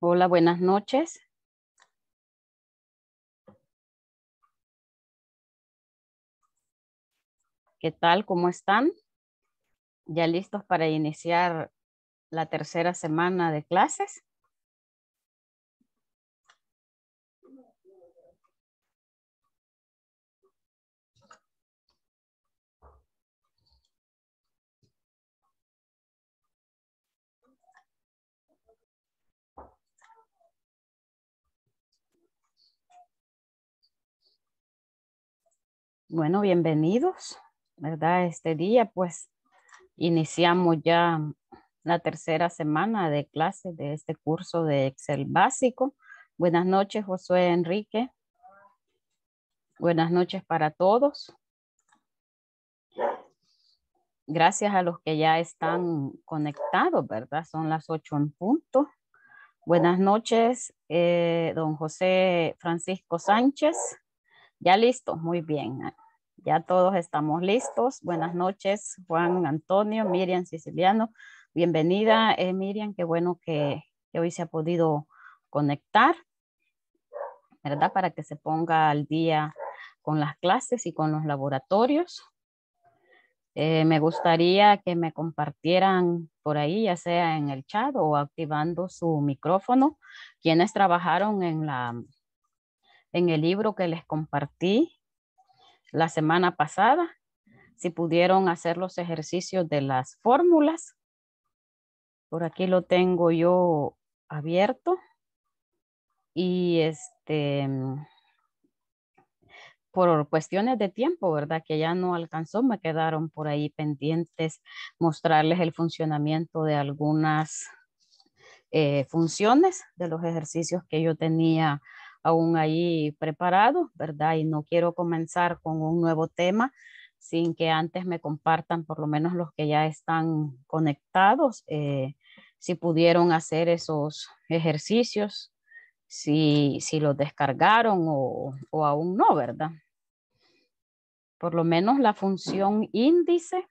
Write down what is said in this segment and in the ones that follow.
Hola, buenas noches. ¿Qué tal? ¿Cómo están? ¿Ya listos para iniciar la tercera semana de clases? Bueno, bienvenidos, ¿verdad? Este día pues iniciamos ya la tercera semana de clase de este curso de Excel básico. Buenas noches, José Enrique. Buenas noches para todos. Gracias a los que ya están conectados, ¿verdad? Son las ocho en punto. Buenas noches, eh, don José Francisco Sánchez. Ya listo, muy bien. Ya todos estamos listos. Buenas noches, Juan Antonio, Miriam Siciliano. Bienvenida, eh, Miriam. Qué bueno que, hoy se ha podido conectar, ¿verdad? Para que se ponga al día con las clases y con los laboratorios. Eh, me gustaría que me compartieran por ahí, ya sea en el chat o activando su micrófono, quienes trabajaron en, la, en el libro que les compartí la semana pasada, si pudieron hacer los ejercicios de las fórmulas. Por aquí lo tengo yo abierto. Y este, por cuestiones de tiempo, ¿verdad? Que ya no alcanzó, me quedaron por ahí pendientes mostrarles el funcionamiento de algunas eh, funciones de los ejercicios que yo tenía aún ahí preparado, ¿verdad? Y no quiero comenzar con un nuevo tema sin que antes me compartan, por lo menos los que ya están conectados, eh, si pudieron hacer esos ejercicios, si, si los descargaron o, o aún no, ¿verdad? Por lo menos la función índice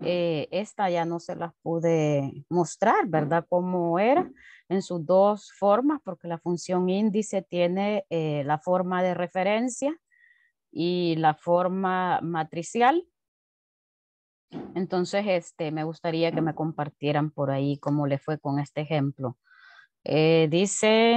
eh, esta ya no se las pude mostrar, ¿verdad? Cómo era en sus dos formas, porque la función índice tiene eh, la forma de referencia y la forma matricial. Entonces, este, me gustaría que me compartieran por ahí cómo le fue con este ejemplo. Eh, dice,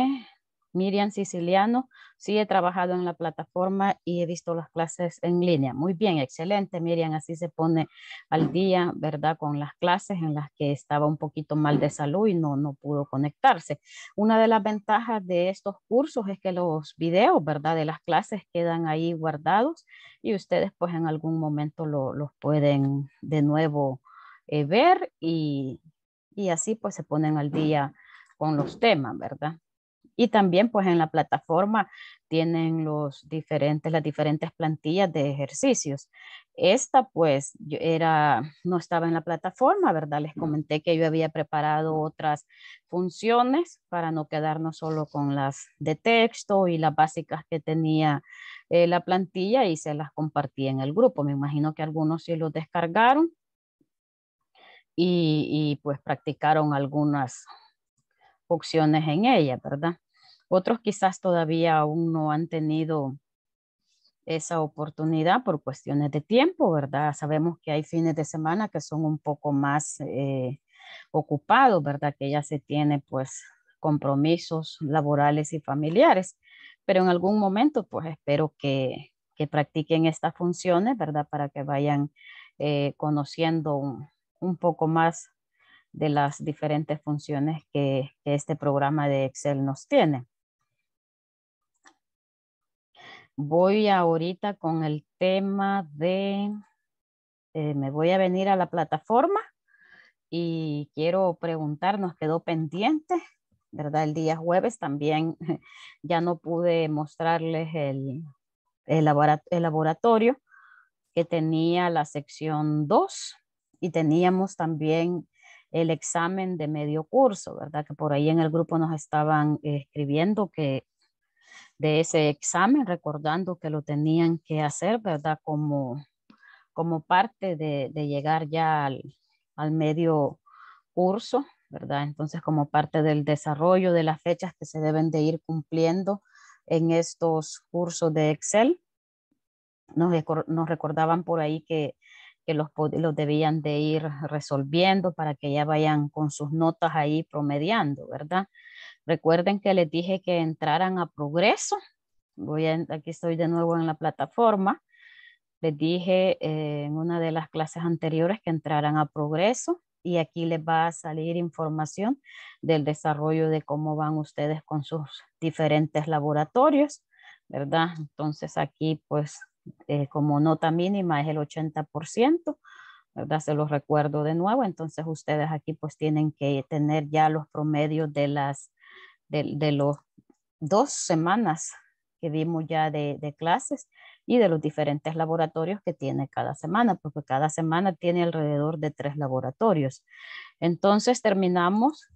Miriam Siciliano. Sí, he trabajado en la plataforma y he visto las clases en línea. Muy bien, excelente, Miriam. Así se pone al día, ¿verdad? Con las clases en las que estaba un poquito mal de salud y no, no pudo conectarse. Una de las ventajas de estos cursos es que los videos, ¿verdad? De las clases quedan ahí guardados y ustedes pues en algún momento los pueden de nuevo eh, ver y, y así pues se ponen al día con los temas, ¿verdad? Y también pues en la plataforma tienen los diferentes, las diferentes plantillas de ejercicios. Esta pues era, no estaba en la plataforma, ¿verdad? Les comenté que yo había preparado otras funciones para no quedarnos solo con las de texto y las básicas que tenía eh, la plantilla y se las compartí en el grupo. Me imagino que algunos sí los descargaron y, y pues practicaron algunas opciones en ella, ¿verdad? Otros quizás todavía aún no han tenido esa oportunidad por cuestiones de tiempo, ¿verdad? Sabemos que hay fines de semana que son un poco más eh, ocupados, ¿verdad? Que ya se tiene pues compromisos laborales y familiares, pero en algún momento pues espero que, practiquen estas funciones, ¿verdad? Para que vayan eh, conociendo un, poco más de las diferentes funciones que este programa de Excel nos tiene. Voy ahorita con el tema de, eh, me voy a venir a la plataforma y quiero preguntar, nos quedó pendiente, ¿verdad? El día jueves también ya no pude mostrarles el, el, laboratorio que tenía la sección 2 y teníamos también el examen de medio curso, ¿verdad? Que por ahí en el grupo nos estaban eh, escribiendo que de ese examen, recordando que lo tenían que hacer, ¿verdad? Como, parte de, llegar ya al, medio curso, ¿verdad? Entonces, como parte del desarrollo de las fechas que se deben de ir cumpliendo en estos cursos de Excel, nos, recordaban por ahí que, que los, los, debían de ir resolviendo para que ya vayan con sus notas ahí promediando, ¿verdad? Recuerden que les dije que entraran a progreso. Voy aquí estoy de nuevo en la plataforma. Les dije eh, en una de las clases anteriores que entraran a progreso y aquí les va a salir información del desarrollo de cómo van ustedes con sus diferentes laboratorios, ¿verdad? Entonces aquí pues eh, como nota mínima es el 80%, ¿verdad? Se los recuerdo de nuevo, entonces ustedes aquí pues tienen que tener ya los promedios de las de, las los dos semanas que dimos ya de, de, clases y de los diferentes laboratorios que tiene cada semana, porque cada semana tiene alrededor de tres laboratorios. Entonces terminamos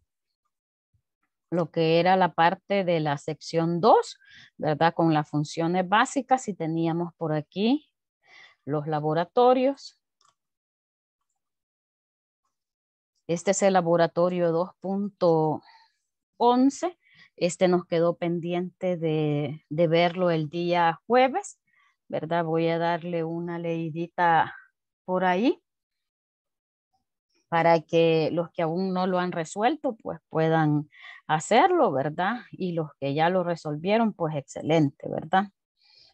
lo que era la parte de la sección 2, ¿verdad? Con las funciones básicas y teníamos por aquí los laboratorios. Este es el laboratorio 2.11 este nos quedó pendiente de, verlo el día jueves, ¿verdad? Voy a darle una leidita por ahí para que los que aún no lo han resuelto, pues puedan hacerlo, ¿verdad? Y los que ya lo resolvieron, pues excelente, ¿verdad?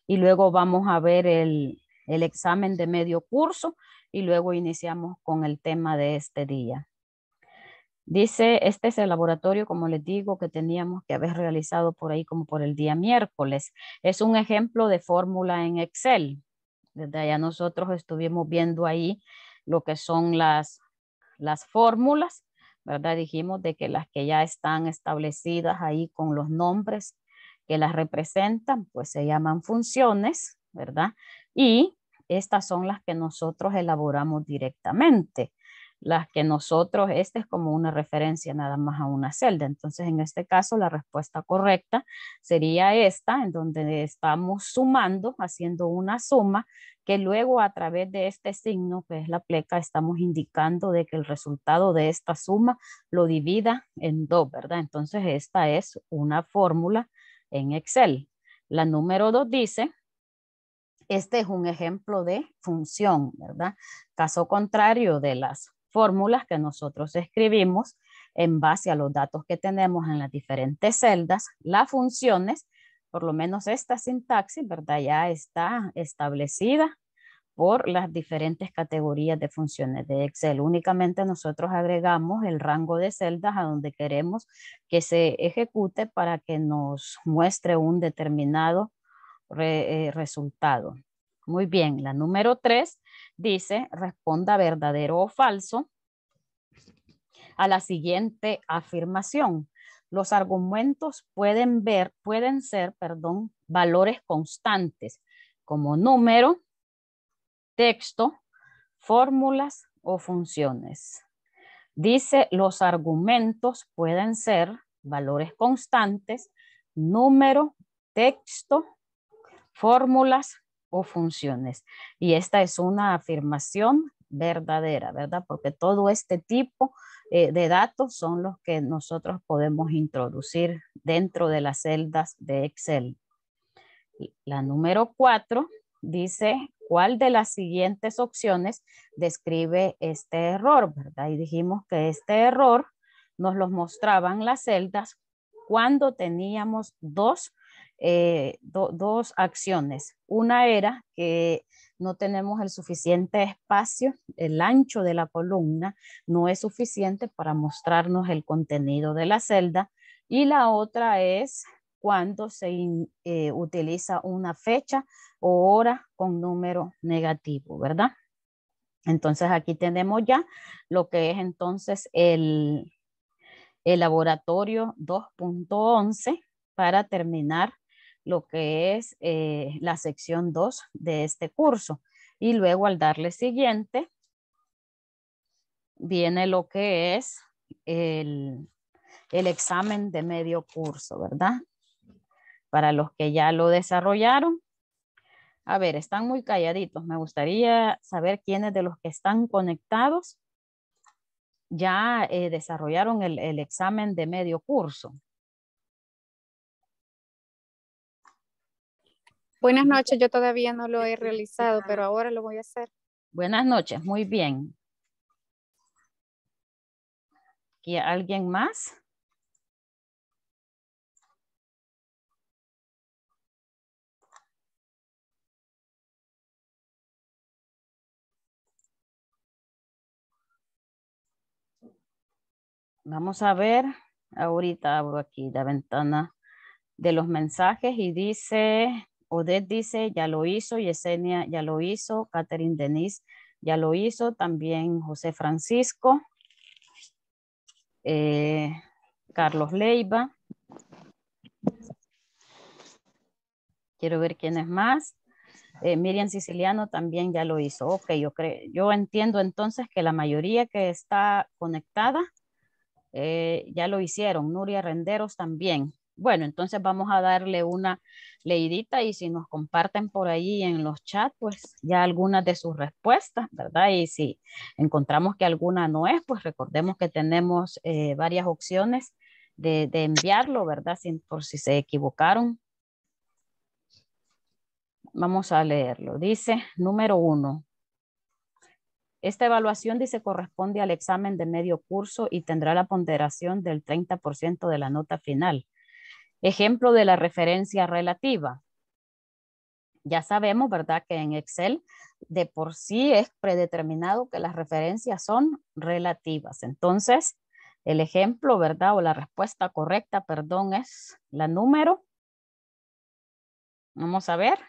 Y luego vamos a ver el examen de medio curso y luego iniciamos con el tema de este día. Dice, este es el laboratorio, como les digo, que teníamos que haber realizado por ahí como por el día miércoles. Es un ejemplo de fórmula en Excel. Desde allá nosotros estuvimos viendo ahí lo que son las, las fórmulas, ¿verdad? Dijimos de que las que ya están establecidas ahí con los nombres que las representan, pues se llaman funciones, ¿verdad? Y estas son las que nosotros elaboramos directamente las que nosotros, este es como una referencia nada más a una celda. Entonces, en este caso, la respuesta correcta sería esta, en donde estamos sumando, haciendo una suma, que luego a través de este signo, que es la pleca, estamos indicando de que el resultado de esta suma lo divida en dos, ¿verdad? Entonces, esta es una fórmula en Excel. La número dos dice este es un ejemplo de función, ¿verdad? Caso contrario de las fórmulas que nosotros escribimos en base a los datos que tenemos en las diferentes celdas, las funciones, por lo menos esta sintaxis, ¿verdad? Ya está establecida por las diferentes categorías de funciones de Excel. Únicamente nosotros agregamos el rango de celdas a donde queremos que se ejecute para que nos muestre un determinado eh, resultado. Muy bien, la número tres dice, responda verdadero o falso a la siguiente afirmación. Los argumentos pueden, ver, pueden ser perdón, valores constantes como número, texto, fórmulas o funciones. Dice, los argumentos pueden ser valores constantes, número, texto, fórmulas o funciones. Y esta es una afirmación verdadera, ¿verdad? Porque todo este tipo eh, de datos son los que nosotros podemos introducir dentro de las celdas de Excel. La número cuatro dice cuál de las siguientes opciones describe este error, ¿verdad? Y dijimos que este error nos los mostraban las celdas cuando teníamos dos eh, dos acciones. Una era que no tenemos el suficiente espacio, el ancho de la columna no es suficiente para mostrarnos el contenido de la celda. Y la otra es cuando se eh, utiliza una fecha o hora con número negativo, ¿verdad? Entonces aquí tenemos ya lo que es entonces el, el laboratorio 2.11 para terminar lo que es eh, la sección 2 de este curso. Y luego al darle siguiente, viene lo que es el, examen de medio curso, ¿verdad? Para los que ya lo desarrollaron, a ver, están muy calladitos. Me gustaría saber quiénes de los que están conectados ya eh, desarrollaron el, examen de medio curso. Buenas noches, yo todavía no lo he realizado, pero ahora lo voy a hacer. Buenas noches, muy bien. alguien más? Vamos a ver, ahorita abro aquí la ventana de los mensajes y dice Odette dice, ya lo hizo, Yesenia ya lo hizo, Catherine Denise ya lo hizo, también José Francisco, eh, Carlos Leiva. Quiero ver quién es más. Eh, Miriam Siciliano también ya lo hizo. Ok, yo, yo entiendo entonces que la mayoría que está conectada eh, ya lo hicieron. Nuria Renderos también. Bueno, entonces vamos a darle una leidita y si nos comparten por ahí en los chats, pues ya algunas de sus respuestas, ¿verdad? Y si encontramos que alguna no es, pues recordemos que tenemos eh, varias opciones de, enviarlo, ¿verdad? por si se equivocaron. Vamos a leerlo. Dice, número uno, esta evaluación, dice, corresponde al examen de medio curso y tendrá la ponderación del 30% de la nota final. Ejemplo de la referencia relativa. Ya sabemos, ¿verdad? Que en Excel de por sí es predeterminado que las referencias son relativas. Entonces, el ejemplo, ¿verdad? O la respuesta correcta, perdón, es la número. Vamos a ver.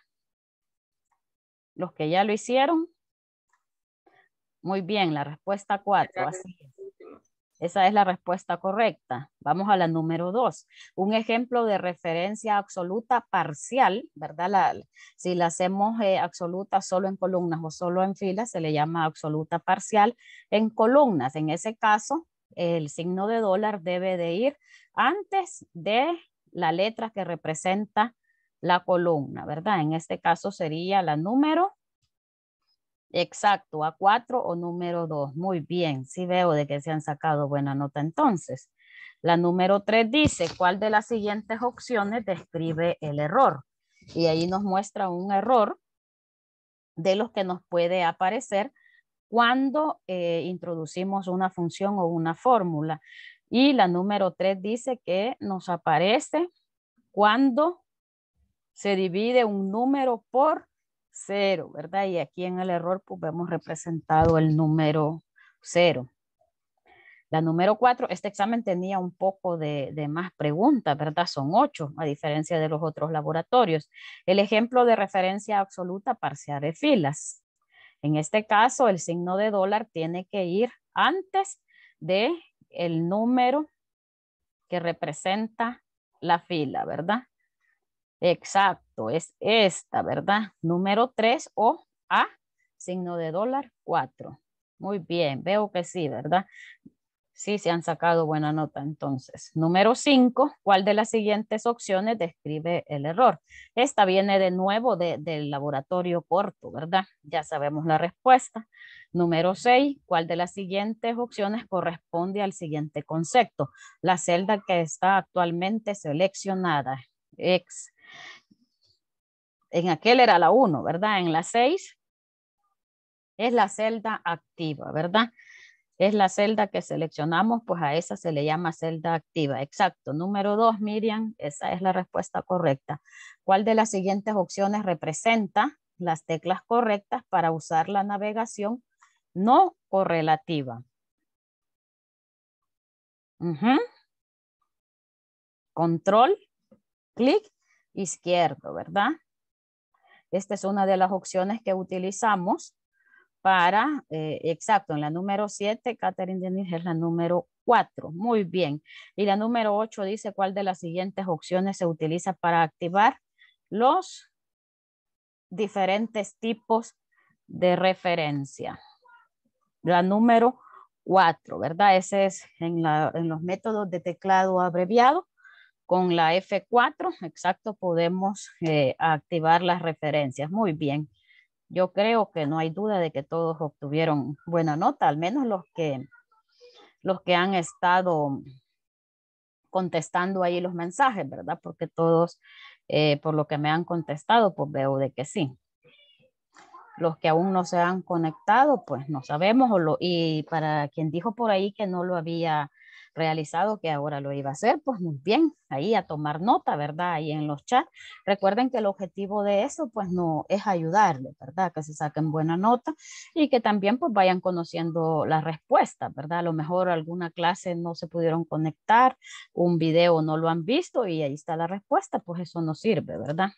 Los que ya lo hicieron. Muy bien, la respuesta 4, así es. Esa es la respuesta correcta. Vamos a la número dos. Un ejemplo de referencia absoluta parcial, ¿verdad? si la hacemos eh, absoluta solo en columnas o solo en filas, se le llama absoluta parcial en columnas. En ese caso, el signo de dólar debe de ir antes de la letra que representa la columna, ¿verdad? En este caso sería la número Exacto, A4 o número 2. Muy bien, sí veo de que se han sacado buena nota entonces. La número 3 dice, ¿cuál de las siguientes opciones describe el error? Y ahí nos muestra un error de los que nos puede aparecer cuando eh, introducimos una función o una fórmula. Y la número 3 dice que nos aparece cuando se divide un número por Cero, ¿verdad? Y aquí en el error pues vemos representado el número cero. La número 4, este examen tenía un poco de, más preguntas, ¿verdad? Son ocho, a diferencia de los otros laboratorios. El ejemplo de referencia absoluta parcial de filas. En este caso, el signo de dólar tiene que ir antes de el número que representa la fila, ¿verdad? Exacto, es esta, ¿verdad? Número 3 o A, signo de dólar 4. Muy bien, veo que sí, ¿verdad? Sí, se han sacado buena nota entonces. Número 5, ¿cuál de las siguientes opciones describe el error? Esta viene de nuevo del laboratorio corto, ¿verdad? Ya sabemos la respuesta. Número 6, ¿cuál de las siguientes opciones corresponde al siguiente concepto? La celda que está actualmente seleccionada. Ex en aquel era la 1, ¿verdad? En la 6 es la celda activa, ¿verdad? Es la celda que seleccionamos, pues a esa se le llama celda activa. Exacto. Número 2, Miriam, esa es la respuesta correcta. ¿Cuál de las siguientes opciones representa las teclas correctas para usar la navegación no correlativa? Control, clic izquierdo, ¿verdad? Esta es una de las opciones que utilizamos para, eh, exacto, en la número 7, Catherine Denis es la número 4. Muy bien. Y la número 8 dice cuál de las siguientes opciones se utiliza para activar los diferentes tipos de referencia. La número 4, ¿verdad? Ese es en, la, en los métodos de teclado abreviado con la F4, exacto, podemos eh, activar las referencias. Muy bien. Yo creo que no hay duda de que todos obtuvieron buena nota, al menos los que, los que han estado contestando ahí los mensajes, ¿verdad? Porque todos, eh, por lo que me han contestado, pues veo de que sí. Los que aún no se han conectado, pues no sabemos. y para quien dijo por ahí que no lo había realizado que ahora lo iba a hacer, pues muy bien, ahí a tomar nota, ¿verdad? Ahí en los chats. Recuerden que el objetivo de eso, pues no es ayudarle, ¿verdad? Que se saquen buena nota y que también pues vayan conociendo la respuesta, ¿verdad? A lo mejor alguna clase no se pudieron conectar, un video no lo han visto y ahí está la respuesta, pues eso nos sirve, ¿verdad?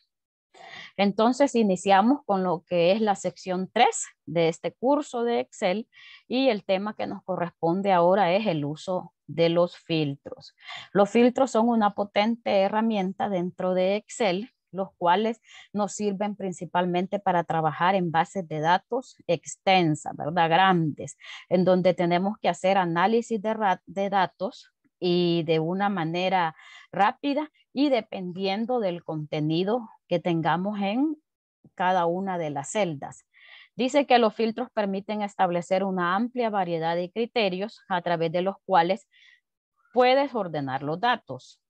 Entonces iniciamos con lo que es la sección 3 de este curso de Excel y el tema que nos corresponde ahora es el uso de los filtros. Los filtros son una potente herramienta dentro de Excel, los cuales nos sirven principalmente para trabajar en bases de datos extensas, ¿verdad? Grandes, en donde tenemos que hacer análisis de, de datos y de una manera rápida y dependiendo del contenido que tengamos en cada una de las celdas. Dice que los filtros permiten establecer una amplia variedad de criterios a través de los cuales puedes ordenar los datos.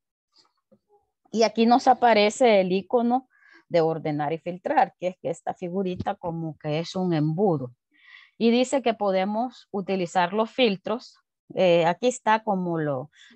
Y aquí nos aparece el icono de ordenar y filtrar, que es que esta figurita como que es un embudo. Y dice que podemos utilizar los filtros eh, aquí está como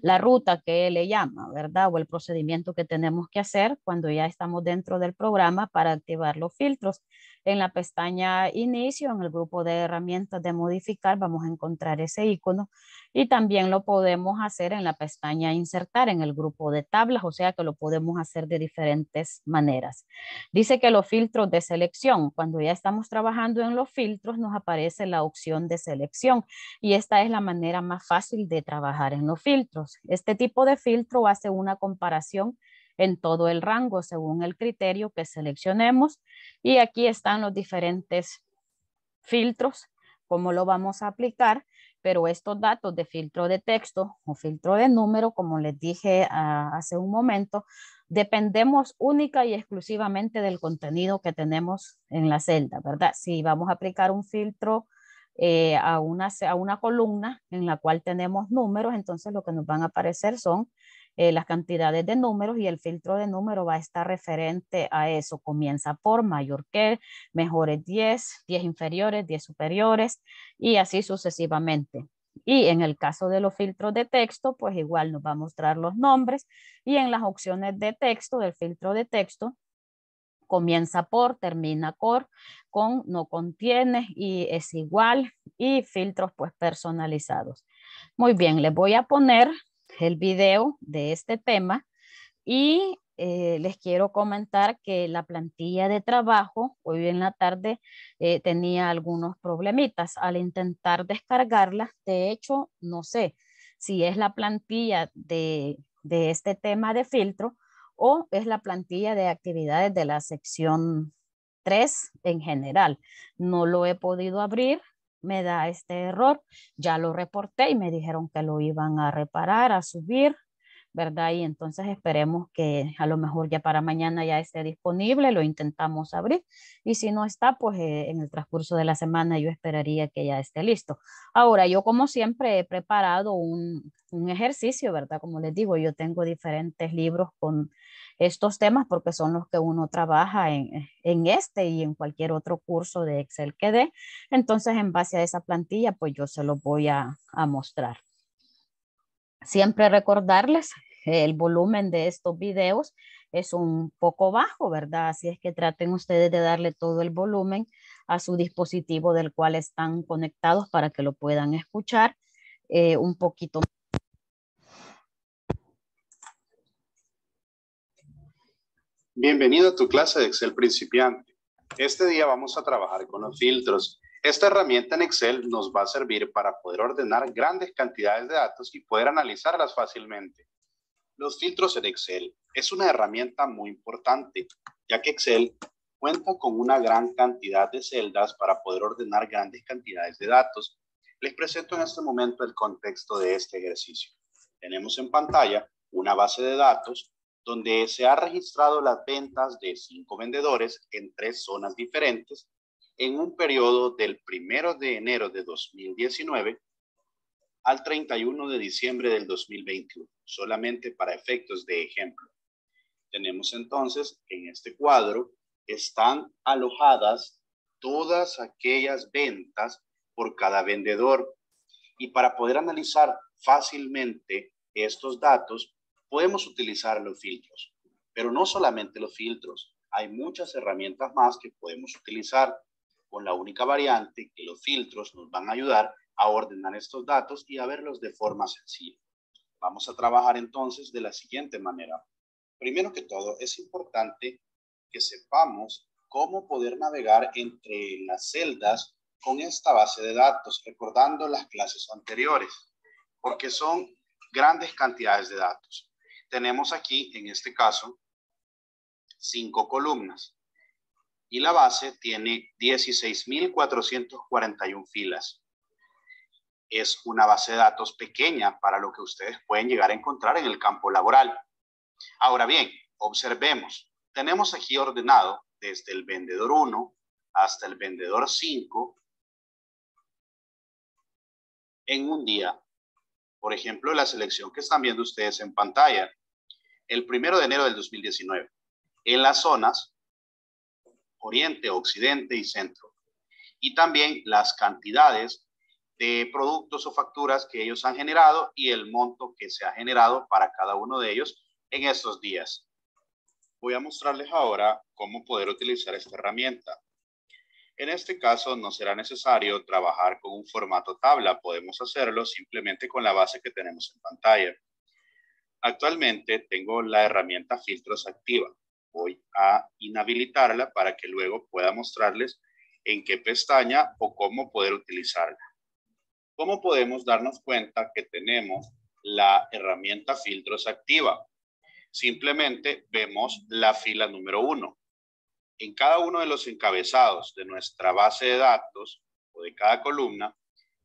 la ruta que le llama, ¿verdad? O el procedimiento que tenemos que hacer cuando ya estamos dentro del programa para activar los filtros. En la pestaña inicio, en el grupo de herramientas de modificar, vamos a encontrar ese icono y también lo podemos hacer en la pestaña insertar en el grupo de tablas, o sea que lo podemos hacer de diferentes maneras. Dice que los filtros de selección, cuando ya estamos trabajando en los filtros, nos aparece la opción de selección y esta es la manera más fácil de trabajar en los filtros. Este tipo de filtro hace una comparación en todo el rango según el criterio que seleccionemos. Y aquí están los diferentes filtros, cómo lo vamos a aplicar pero estos datos de filtro de texto o filtro de número, como les dije ah, hace un momento, dependemos única y exclusivamente del contenido que tenemos en la celda, ¿verdad? Si vamos a aplicar un filtro eh, a, una, a una columna en la cual tenemos números, entonces lo que nos van a aparecer son eh, las cantidades de números y el filtro de número va a estar referente a eso. Comienza por mayor que, mejores 10, 10 inferiores, 10 superiores y así sucesivamente. Y en el caso de los filtros de texto, pues igual nos va a mostrar los nombres y en las opciones de texto, del filtro de texto, comienza por, termina por, con, no contiene y es igual y filtros pues personalizados. Muy bien, les voy a poner el video de este tema y eh, les quiero comentar que la plantilla de trabajo hoy en la tarde eh, tenía algunos problemitas al intentar descargarla. De hecho, no sé si es la plantilla de, de este tema de filtro o es la plantilla de actividades de la sección 3 en general. No lo he podido abrir, me da este error, ya lo reporté y me dijeron que lo iban a reparar, a subir, ¿verdad? Y entonces esperemos que a lo mejor ya para mañana ya esté disponible, lo intentamos abrir y si no está, pues eh, en el transcurso de la semana yo esperaría que ya esté listo. Ahora, yo como siempre he preparado un, un ejercicio, ¿verdad? Como les digo, yo tengo diferentes libros con estos temas porque son los que uno trabaja eh, en, este y en cualquier otro curso de Excel que dé. Entonces, en base a esa plantilla, pues yo se los voy a, mostrar. Siempre recordarles el volumen de estos videos es un poco bajo, ¿verdad? Así es que traten ustedes de darle todo el volumen a su dispositivo del cual están conectados para que lo puedan escuchar eh, un poquito más Bienvenido a tu clase de Excel principiante. Este día vamos a trabajar con los filtros. Esta herramienta en Excel nos va a servir para poder ordenar grandes cantidades de datos y poder analizarlas fácilmente. Los filtros en Excel es una herramienta muy importante, ya que Excel cuenta con una gran cantidad de celdas para poder ordenar grandes cantidades de datos. Les presento en este momento el contexto de este ejercicio. Tenemos en pantalla una base de datos donde se ha registrado las ventas de cinco vendedores en tres zonas diferentes en un periodo del 1 de enero de 2019 al 31 de diciembre del 2021, solamente para efectos de ejemplo. Tenemos entonces en este cuadro están alojadas todas aquellas ventas por cada vendedor. Y para poder analizar fácilmente estos datos, podemos utilizar los filtros, pero no solamente los filtros, hay muchas herramientas más que podemos utilizar con la única variante que los filtros nos van a ayudar a ordenar estos datos y a verlos de forma sencilla. Vamos a trabajar entonces de la siguiente manera. Primero que todo, es importante que sepamos cómo poder navegar entre las celdas con esta base de datos, recordando las clases anteriores, porque son grandes cantidades de datos tenemos aquí, en este caso, cinco columnas. Y la base tiene 16.441 filas. Es una base de datos pequeña para lo que ustedes pueden llegar a encontrar en el campo laboral. Ahora bien, observemos. Tenemos aquí ordenado desde el vendedor 1 hasta el vendedor 5 en un día. Por ejemplo, la selección que están viendo ustedes en pantalla el primero de enero del 2019 en las zonas oriente, occidente y centro. Y también las cantidades de productos o facturas que ellos han generado y el monto que se ha generado para cada uno de ellos en estos días. Voy a mostrarles ahora cómo poder utilizar esta herramienta. En este caso no será necesario trabajar con un formato tabla, podemos hacerlo simplemente con la base que tenemos en pantalla. Actualmente tengo la herramienta filtros activa. Voy a inhabilitarla para que luego pueda mostrarles en qué pestaña o cómo poder utilizarla. ¿Cómo podemos darnos cuenta que tenemos la herramienta filtros activa? Simplemente vemos la fila número uno. En cada uno de los encabezados de nuestra base de datos o de cada columna,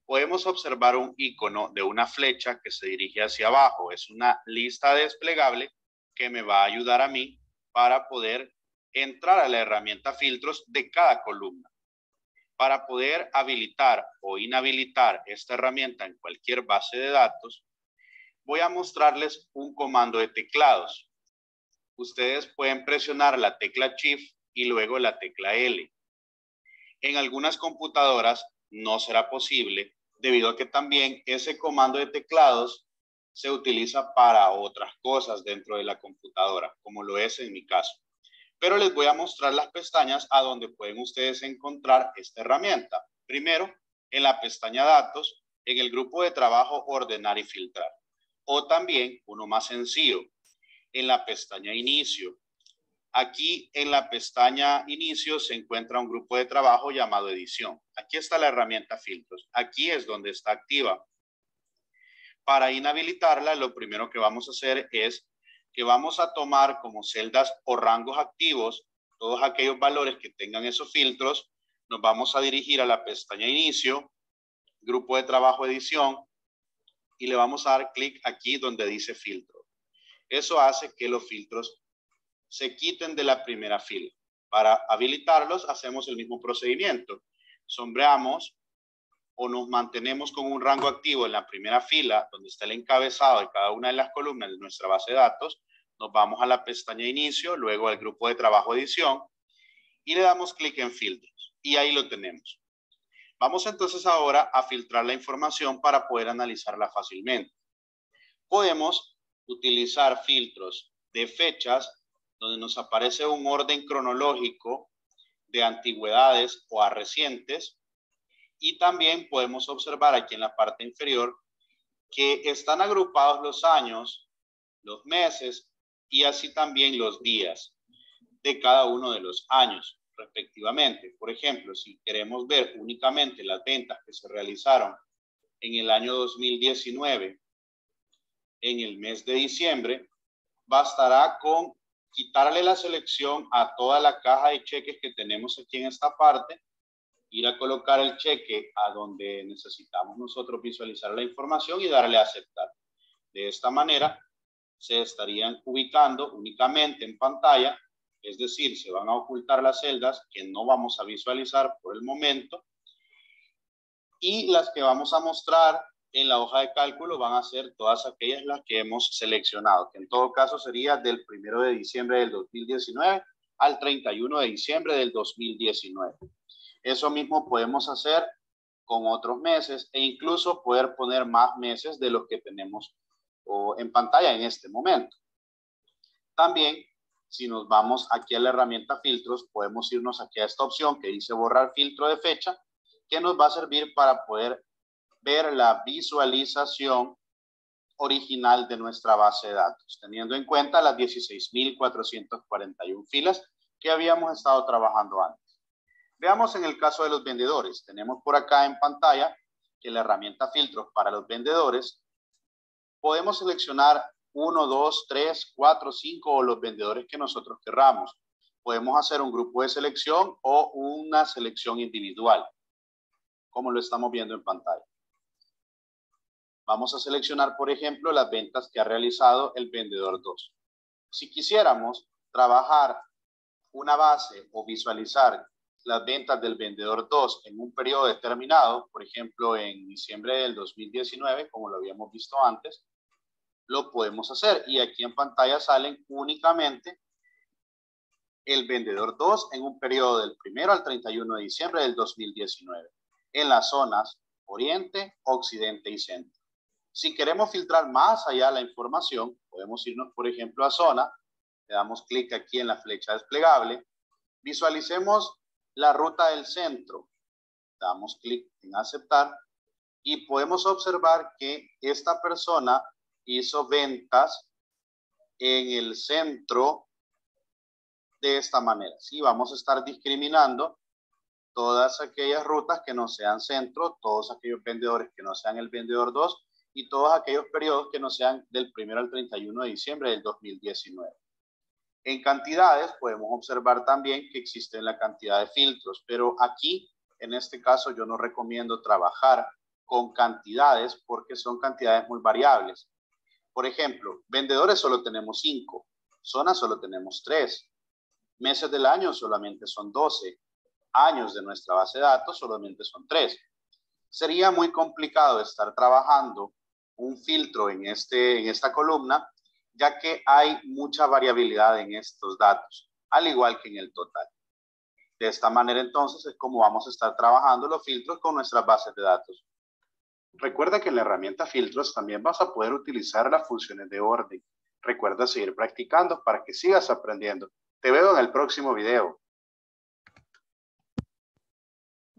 podemos observar un icono de una flecha que se dirige hacia abajo. Es una lista desplegable que me va a ayudar a mí para poder entrar a la herramienta filtros de cada columna. Para poder habilitar o inhabilitar esta herramienta en cualquier base de datos, voy a mostrarles un comando de teclados. Ustedes pueden presionar la tecla Shift y luego la tecla L. En algunas computadoras no será posible debido a que también ese comando de teclados se utiliza para otras cosas dentro de la computadora, como lo es en mi caso. Pero les voy a mostrar las pestañas a donde pueden ustedes encontrar esta herramienta. Primero, en la pestaña Datos, en el grupo de trabajo Ordenar y Filtrar. O también, uno más sencillo, en la pestaña Inicio, Aquí en la pestaña inicio se encuentra un grupo de trabajo llamado edición. Aquí está la herramienta filtros. Aquí es donde está activa. Para inhabilitarla, lo primero que vamos a hacer es que vamos a tomar como celdas o rangos activos todos aquellos valores que tengan esos filtros. Nos vamos a dirigir a la pestaña inicio, grupo de trabajo edición, y le vamos a dar clic aquí donde dice filtro. Eso hace que los filtros se quiten de la primera fila. Para habilitarlos hacemos el mismo procedimiento. Sombreamos o nos mantenemos con un rango activo en la primera fila, donde está el encabezado de cada una de las columnas de nuestra base de datos, nos vamos a la pestaña inicio, luego al grupo de trabajo edición, y le damos clic en filtros, y ahí lo tenemos. Vamos entonces ahora a filtrar la información para poder analizarla fácilmente. Podemos utilizar filtros de fechas, donde nos aparece un orden cronológico de antigüedades o a recientes. Y también podemos observar aquí en la parte inferior que están agrupados los años, los meses y así también los días de cada uno de los años respectivamente. Por ejemplo, si queremos ver únicamente las ventas que se realizaron en el año 2019, en el mes de diciembre, bastará con quitarle la selección a toda la caja de cheques que tenemos aquí en esta parte, ir a colocar el cheque a donde necesitamos nosotros visualizar la información y darle a aceptar. De esta manera se estarían ubicando únicamente en pantalla, es decir, se van a ocultar las celdas que no vamos a visualizar por el momento y las que vamos a mostrar en la hoja de cálculo van a ser todas aquellas las que hemos seleccionado, que en todo caso sería del 1 de diciembre del 2019 al 31 de diciembre del 2019. Eso mismo podemos hacer con otros meses e incluso poder poner más meses de los que tenemos en pantalla en este momento. También, si nos vamos aquí a la herramienta filtros, podemos irnos aquí a esta opción que dice borrar filtro de fecha, que nos va a servir para poder ver la visualización original de nuestra base de datos, teniendo en cuenta las 16.441 filas que habíamos estado trabajando antes. Veamos en el caso de los vendedores. Tenemos por acá en pantalla que la herramienta filtros para los vendedores podemos seleccionar 1, 2, 3, 4, 5 o los vendedores que nosotros querramos. Podemos hacer un grupo de selección o una selección individual, como lo estamos viendo en pantalla. Vamos a seleccionar, por ejemplo, las ventas que ha realizado el vendedor 2. Si quisiéramos trabajar una base o visualizar las ventas del vendedor 2 en un periodo determinado, por ejemplo, en diciembre del 2019, como lo habíamos visto antes, lo podemos hacer. Y aquí en pantalla salen únicamente el vendedor 2 en un periodo del 1 al 31 de diciembre del 2019, en las zonas oriente, occidente y centro. Si queremos filtrar más allá la información, podemos irnos, por ejemplo, a zona. Le damos clic aquí en la flecha desplegable. Visualicemos la ruta del centro. Damos clic en aceptar y podemos observar que esta persona hizo ventas en el centro de esta manera. Sí, vamos a estar discriminando todas aquellas rutas que no sean centro, todos aquellos vendedores que no sean el vendedor 2 y todos aquellos periodos que no sean del 1 al 31 de diciembre del 2019. En cantidades podemos observar también que existe la cantidad de filtros, pero aquí, en este caso, yo no recomiendo trabajar con cantidades porque son cantidades muy variables. Por ejemplo, vendedores solo tenemos 5, zonas solo tenemos 3, meses del año solamente son 12, años de nuestra base de datos solamente son 3. Sería muy complicado estar trabajando un filtro en, este, en esta columna, ya que hay mucha variabilidad en estos datos, al igual que en el total. De esta manera entonces es como vamos a estar trabajando los filtros con nuestras bases de datos. Recuerda que en la herramienta filtros también vas a poder utilizar las funciones de orden. Recuerda seguir practicando para que sigas aprendiendo. Te veo en el próximo video.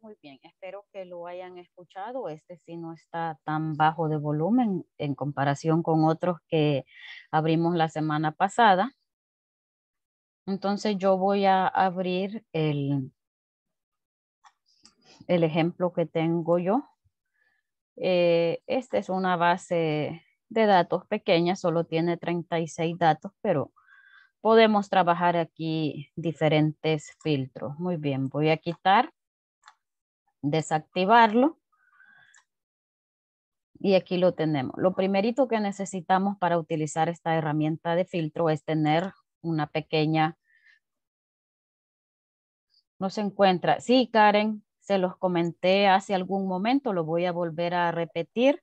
Muy bien, espero que lo hayan escuchado. Este sí no está tan bajo de volumen en comparación con otros que abrimos la semana pasada. Entonces yo voy a abrir el, el ejemplo que tengo yo. Eh, esta es una base de datos pequeña, solo tiene 36 datos, pero podemos trabajar aquí diferentes filtros. Muy bien, voy a quitar desactivarlo. Y aquí lo tenemos. Lo primerito que necesitamos para utilizar esta herramienta de filtro es tener una pequeña... No se encuentra. Sí, Karen, se los comenté hace algún momento, lo voy a volver a repetir.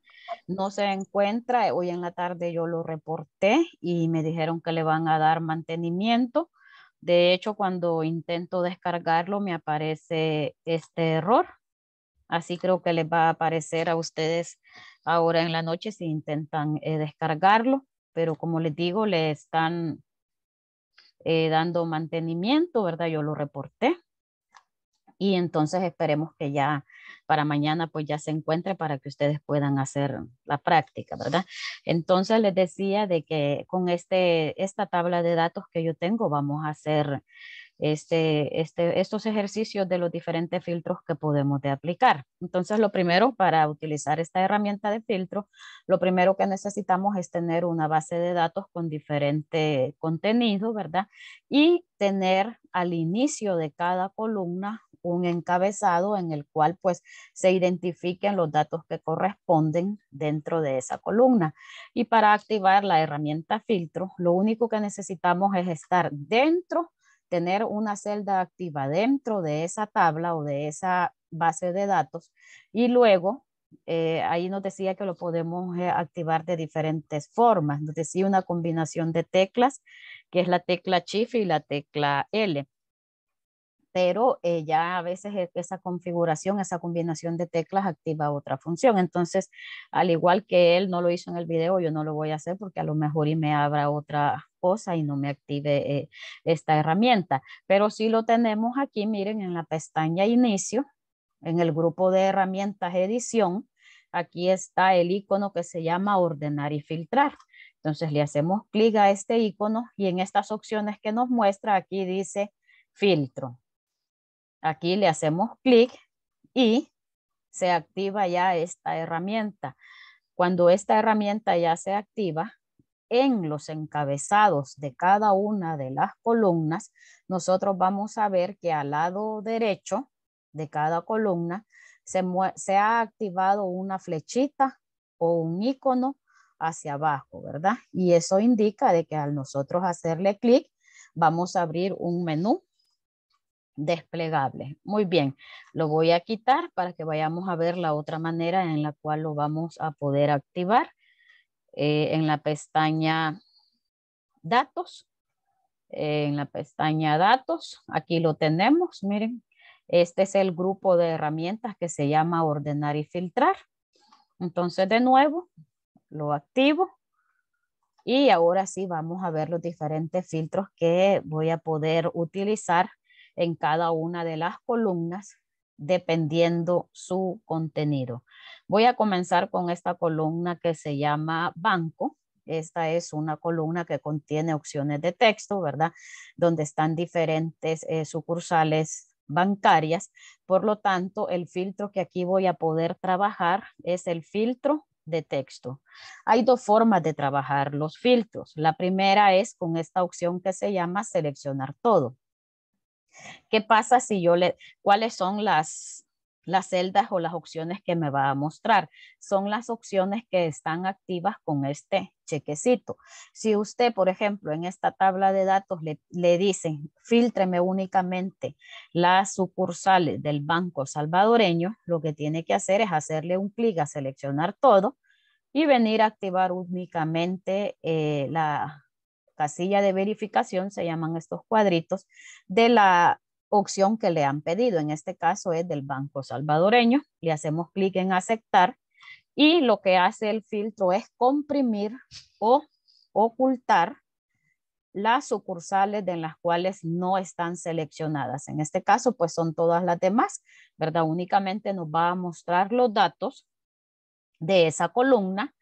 No se encuentra. Hoy en la tarde yo lo reporté y me dijeron que le van a dar mantenimiento. De hecho, cuando intento descargarlo me aparece este error Así creo que les va a aparecer a ustedes ahora en la noche si intentan eh, descargarlo, pero como les digo, le están eh, dando mantenimiento, ¿verdad? Yo lo reporté. Y entonces esperemos que ya para mañana pues ya se encuentre para que ustedes puedan hacer la práctica, ¿verdad? Entonces les decía de que con este, esta tabla de datos que yo tengo vamos a hacer este, este, estos ejercicios de los diferentes filtros que podemos de aplicar. Entonces, lo primero para utilizar esta herramienta de filtro, lo primero que necesitamos es tener una base de datos con diferente contenido, ¿verdad? Y tener al inicio de cada columna un encabezado en el cual pues se identifiquen los datos que corresponden dentro de esa columna. Y para activar la herramienta filtro, lo único que necesitamos es estar dentro tener una celda activa dentro de esa tabla o de esa base de datos y luego eh, ahí nos decía que lo podemos eh, activar de diferentes formas. Nos decía una combinación de teclas, que es la tecla Shift y la tecla L. Pero eh, ya a veces esa configuración, esa combinación de teclas activa otra función. Entonces, al igual que él no lo hizo en el video, yo no lo voy a hacer porque a lo mejor y me abra otra, y no me active eh, esta herramienta. Pero si lo tenemos aquí, miren, en la pestaña inicio, en el grupo de herramientas edición, aquí está el icono que se llama ordenar y filtrar. Entonces le hacemos clic a este icono y en estas opciones que nos muestra aquí dice filtro. Aquí le hacemos clic y se activa ya esta herramienta. Cuando esta herramienta ya se activa, en los encabezados de cada una de las columnas, nosotros vamos a ver que al lado derecho de cada columna se, ha activado una flechita o un icono hacia abajo, ¿verdad? Y eso indica de que al nosotros hacerle clic, vamos a abrir un menú desplegable. Muy bien, lo voy a quitar para que vayamos a ver la otra manera en la cual lo vamos a poder activar. Eh, en la pestaña datos. Eh, en la pestaña datos, aquí lo tenemos, miren. Este es el grupo de herramientas que se llama ordenar y filtrar. Entonces, de nuevo, lo activo. Y ahora sí vamos a ver los diferentes filtros que voy a poder utilizar en cada una de las columnas dependiendo su contenido. Voy a comenzar con esta columna que se llama banco. Esta es una columna que contiene opciones de texto, ¿verdad? Donde están diferentes eh, sucursales bancarias. Por lo tanto, el filtro que aquí voy a poder trabajar es el filtro de texto. Hay dos formas de trabajar los filtros. La primera es con esta opción que se llama seleccionar todo. ¿Qué pasa si yo le, cuáles son las, las celdas o las opciones que me va a mostrar? Son las opciones que están activas con este chequecito. Si usted, por ejemplo, en esta tabla de datos le, le dicen, filtreme únicamente las sucursales del Banco Salvadoreño, lo que tiene que hacer es hacerle un clic a seleccionar todo y venir a activar únicamente eh, la, casilla de verificación, se llaman estos cuadritos, de la opción que le han pedido. En este caso es del Banco Salvadoreño. Le hacemos clic en aceptar y lo que hace el filtro es comprimir o ocultar las sucursales de las cuales no están seleccionadas. En este caso, pues son todas las demás, ¿verdad? Únicamente nos va a mostrar los datos de esa columna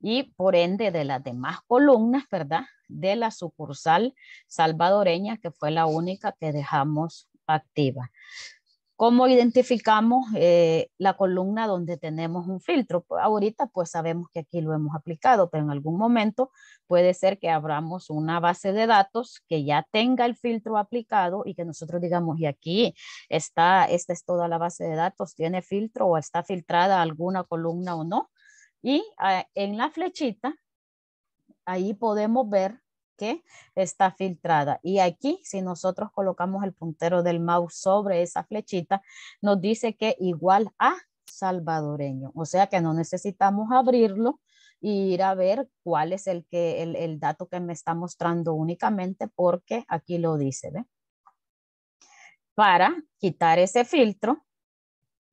y por ende de las demás columnas, ¿verdad? De la sucursal salvadoreña, que fue la única que dejamos activa. ¿Cómo identificamos eh, la columna donde tenemos un filtro? Pues, ahorita pues sabemos que aquí lo hemos aplicado, pero en algún momento puede ser que abramos una base de datos que ya tenga el filtro aplicado y que nosotros digamos, y aquí está, esta es toda la base de datos, tiene filtro o está filtrada alguna columna o no. Y ah, en la flechita, ahí podemos ver que está filtrada. Y aquí, si nosotros colocamos el puntero del mouse sobre esa flechita, nos dice que igual a salvadoreño. O sea que no necesitamos abrirlo e ir a ver cuál es el, que, el, dato que me está mostrando únicamente porque aquí lo dice. Para quitar ese filtro,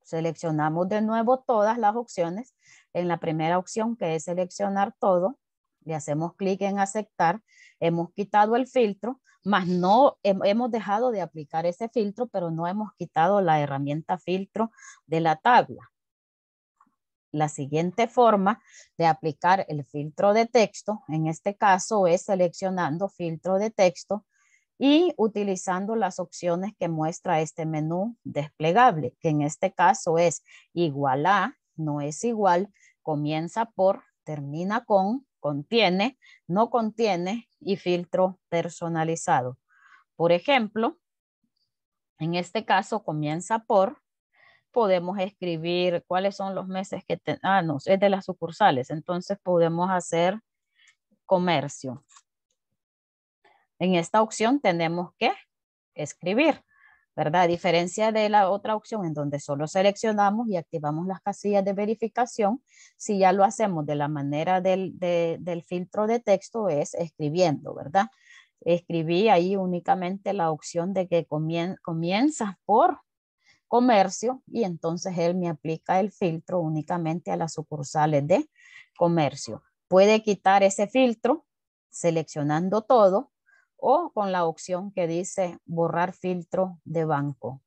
seleccionamos de nuevo todas las opciones en la primera opción que es seleccionar todo, le hacemos clic en aceptar, hemos quitado el filtro, más no hemos dejado de aplicar ese filtro, pero no hemos quitado la herramienta filtro de la tabla. La siguiente forma de aplicar el filtro de texto, en este caso es seleccionando filtro de texto y utilizando las opciones que muestra este menú desplegable, que en este caso es igual a no es igual, comienza por, termina con, contiene, no contiene y filtro personalizado. Por ejemplo, en este caso comienza por, podemos escribir cuáles son los meses que, tenemos, ah, no, es de las sucursales, entonces podemos hacer comercio. En esta opción tenemos que escribir. ¿verdad? A diferencia de la otra opción en donde solo seleccionamos y activamos las casillas de verificación, si ya lo hacemos de la manera del, filtro de texto es escribiendo, ¿verdad? Escribí ahí únicamente la opción de que comienza por comercio y entonces él me aplica el filtro únicamente a las sucursales de comercio. Puede quitar ese filtro seleccionando todo o con la opción que dice borrar filtro de banco.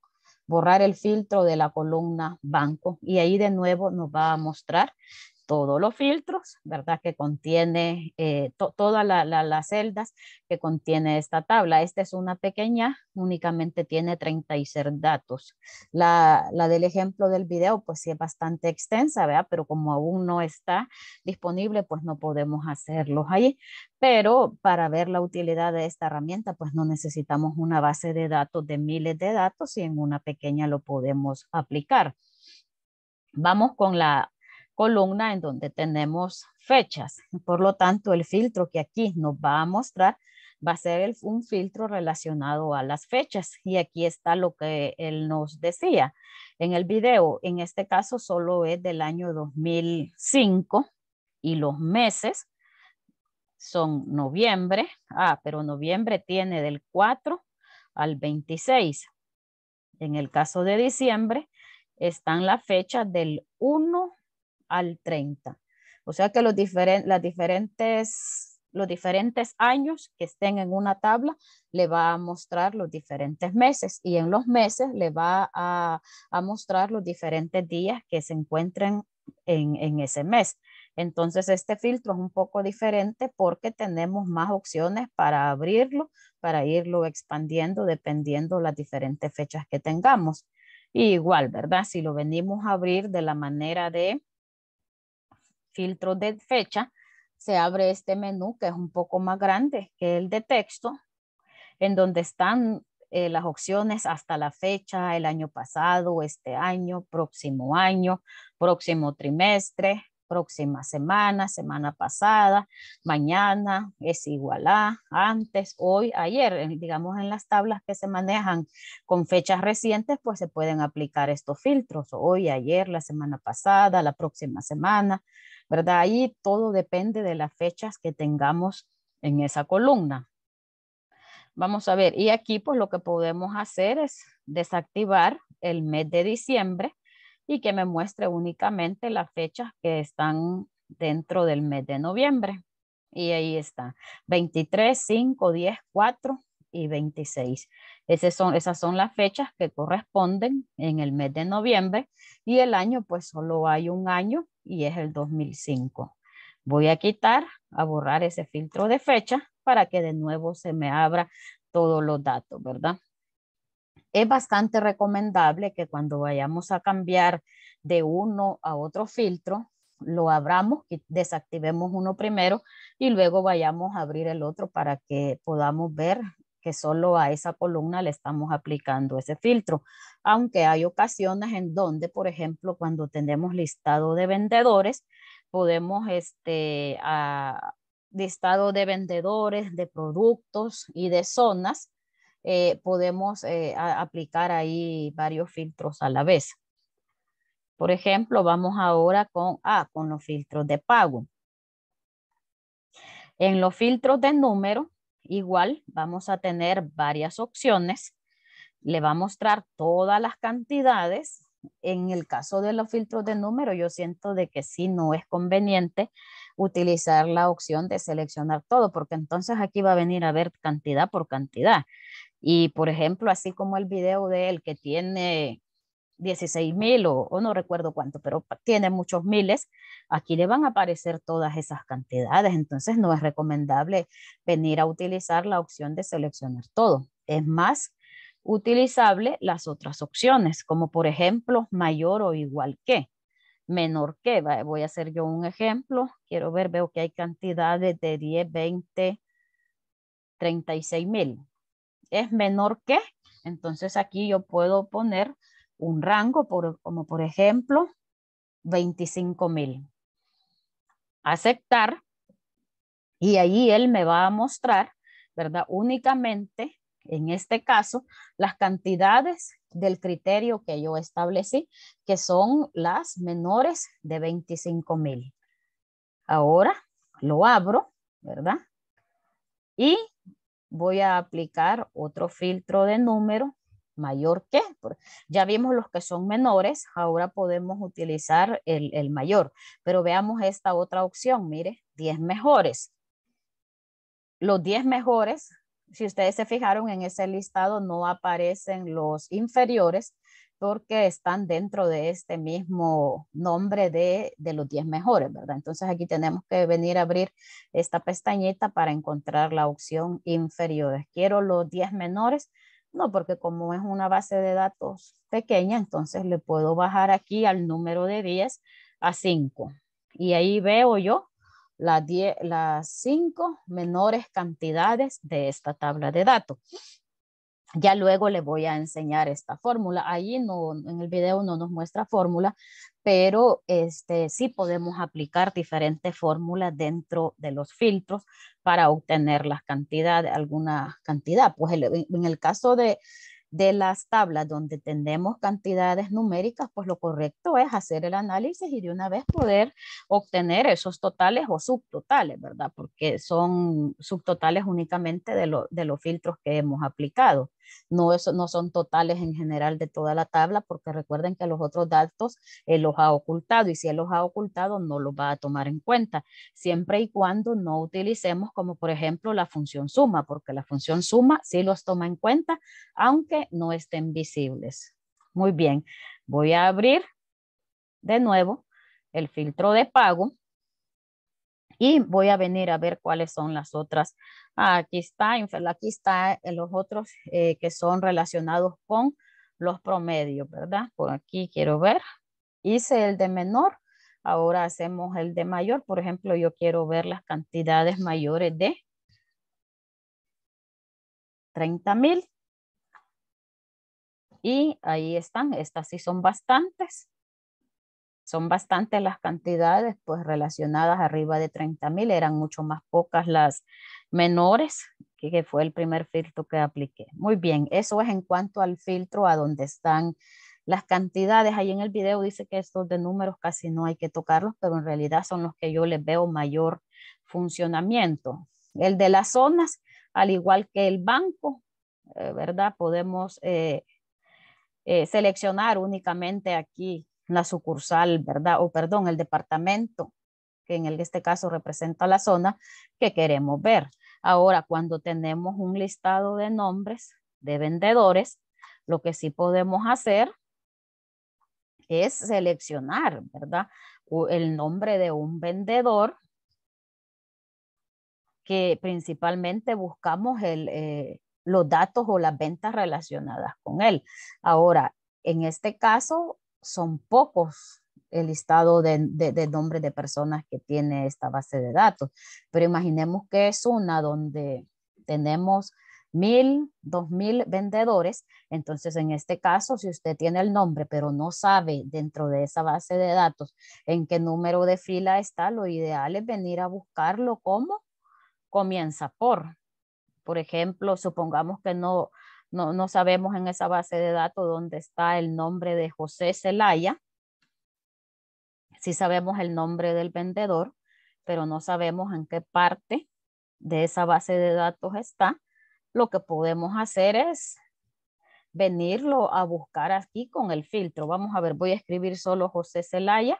Borrar el filtro de la columna banco y ahí de nuevo nos va a mostrar todos los filtros, ¿verdad? Que contiene eh, todas las celdas que contiene esta tabla. Esta es una pequeña, únicamente tiene 36 datos. La, la, del ejemplo del video, pues sí es bastante extensa, ¿verdad? Pero como aún no está disponible, pues no podemos hacerlos ahí. Pero para ver la utilidad de esta herramienta, pues no necesitamos una base de datos de miles de datos y en una pequeña lo podemos aplicar. Vamos con la columna en donde tenemos fechas. Por lo tanto, el filtro que aquí nos va a mostrar va a ser un filtro relacionado a las fechas. Y aquí está lo que él nos decía en el video. En este caso solo es del año 2005 y los meses son noviembre. Ah, pero noviembre tiene del 4 al 26. En el caso de diciembre están las fechas del 1 al 30. O sea que los, las diferentes, los diferentes años que estén en una tabla le va a mostrar los diferentes meses y en los meses le va a, mostrar los diferentes días que se encuentren en, ese mes. Entonces este filtro es un poco diferente porque tenemos más opciones para abrirlo, para irlo expandiendo dependiendo las diferentes fechas que tengamos. igual, ¿verdad? Si lo venimos a abrir de la manera de filtro de fecha, se abre este menú que es un poco más grande que el de texto, en donde están eh, las opciones hasta la fecha, el año pasado, este año, próximo año, próximo trimestre, próxima semana, semana pasada, mañana, es igual a, antes, hoy, ayer, digamos en las tablas que se manejan con fechas recientes, pues se pueden aplicar estos filtros, hoy, ayer, la semana pasada, la próxima semana, ¿verdad? Ahí todo depende de las fechas que tengamos en esa columna. Vamos a ver, y aquí pues lo que podemos hacer es desactivar el mes de diciembre y que me muestre únicamente las fechas que están dentro del mes de noviembre. Y ahí está, 23, 5, 10, 4 y 26. Esas son, esas son las fechas que corresponden en el mes de noviembre y el año, pues solo hay un año y es el 2005. Voy a quitar, a borrar ese filtro de fecha para que de nuevo se me abra todos los datos, ¿verdad? es bastante recomendable que cuando vayamos a cambiar de uno a otro filtro, lo abramos y desactivemos uno primero y luego vayamos a abrir el otro para que podamos ver que solo a esa columna le estamos aplicando ese filtro. Aunque hay ocasiones en donde, por ejemplo, cuando tenemos listado de vendedores, podemos este, listado de vendedores, de productos y de zonas, eh, podemos eh, aplicar ahí varios filtros a la vez. Por ejemplo, vamos ahora con A, ah, con los filtros de pago. En los filtros de número, igual vamos a tener varias opciones. Le va a mostrar todas las cantidades. En el caso de los filtros de número, yo siento de que sí no es conveniente utilizar la opción de seleccionar todo, porque entonces aquí va a venir a ver cantidad por cantidad. Y por ejemplo, así como el video de él que tiene 16 mil o, no recuerdo cuánto, pero tiene muchos miles, aquí le van a aparecer todas esas cantidades, entonces no es recomendable venir a utilizar la opción de seleccionar todo. Es más utilizable las otras opciones, como por ejemplo mayor o igual que menor que. Voy a hacer yo un ejemplo. Quiero ver, veo que hay cantidades de 10, 20, 36 mil. Es menor que. Entonces aquí yo puedo poner un rango, por, como por ejemplo, 25 mil. Aceptar. Y ahí él me va a mostrar, ¿verdad? Únicamente, en este caso, las cantidades del criterio que yo establecí, que son las menores de 25,000. mil. Ahora lo abro, ¿verdad? Y voy a aplicar otro filtro de número mayor que. Ya vimos los que son menores, ahora podemos utilizar el, el mayor. Pero veamos esta otra opción, mire, 10 mejores. Los 10 mejores si ustedes se fijaron en ese listado, no aparecen los inferiores porque están dentro de este mismo nombre de, de los 10 mejores, ¿verdad? Entonces aquí tenemos que venir a abrir esta pestañita para encontrar la opción inferiores. Quiero los 10 menores, no, porque como es una base de datos pequeña, entonces le puedo bajar aquí al número de 10 a 5. Y ahí veo yo las, cinco menores cantidades de esta tabla de datos. Ya luego le voy a enseñar esta fórmula. Ahí no, en el video no nos muestra fórmula, pero este, sí podemos aplicar diferentes fórmulas dentro de los filtros para obtener las cantidades, alguna cantidad. Pues en el caso de de las tablas donde tenemos cantidades numéricas, pues lo correcto es hacer el análisis y de una vez poder obtener esos totales o subtotales, ¿verdad? Porque son subtotales únicamente de, de los filtros que hemos aplicado no, no son totales en general de toda la tabla, porque recuerden que los otros datos él eh, los ha ocultado y si él los ha ocultado no los va a tomar en cuenta, siempre y cuando no utilicemos como por ejemplo la función suma, porque la función suma sí los toma en cuenta, aunque no estén visibles. Muy bien, voy a abrir de nuevo el filtro de pago y voy a venir a ver cuáles son las otras. Ah, aquí está, aquí está los otros eh, que son relacionados con los promedios, ¿verdad? Por aquí quiero ver. Hice el de menor, ahora hacemos el de mayor. Por ejemplo, yo quiero ver las cantidades mayores de 30,000. Y ahí están, estas sí son bastantes son bastantes las cantidades pues relacionadas arriba de 30 mil, eran mucho más pocas las menores, que, fue el primer filtro que apliqué. Muy bien, eso es en cuanto al filtro, a donde están las cantidades. Ahí en el video dice que estos de números casi no hay que tocarlos, pero en realidad son los que yo les veo mayor funcionamiento. El de las zonas, al igual que el banco, eh, ¿verdad? Podemos eh, eh, seleccionar únicamente aquí la sucursal, ¿verdad? O perdón, el departamento, que en este caso representa la zona que queremos ver. Ahora, cuando tenemos un listado de nombres de vendedores, lo que sí podemos hacer es seleccionar, ¿verdad? El nombre de un vendedor que principalmente buscamos el, eh, los datos o las ventas relacionadas con él. Ahora, en este caso, son pocos el listado de, de, de nombres de personas que tiene esta base de datos, pero imaginemos que es una donde tenemos mil, dos mil vendedores. Entonces, en este caso, si usted tiene el nombre, pero no sabe dentro de esa base de datos en qué número de fila está, lo ideal es venir a buscarlo como comienza por. Por ejemplo, supongamos que no, no, sabemos en esa base de datos dónde está el nombre de José Celaya. Sí sabemos el nombre del vendedor, pero no sabemos en qué parte de esa base de datos está. Lo que podemos hacer es venirlo a buscar aquí con el filtro. Vamos a ver, voy a escribir solo José Celaya.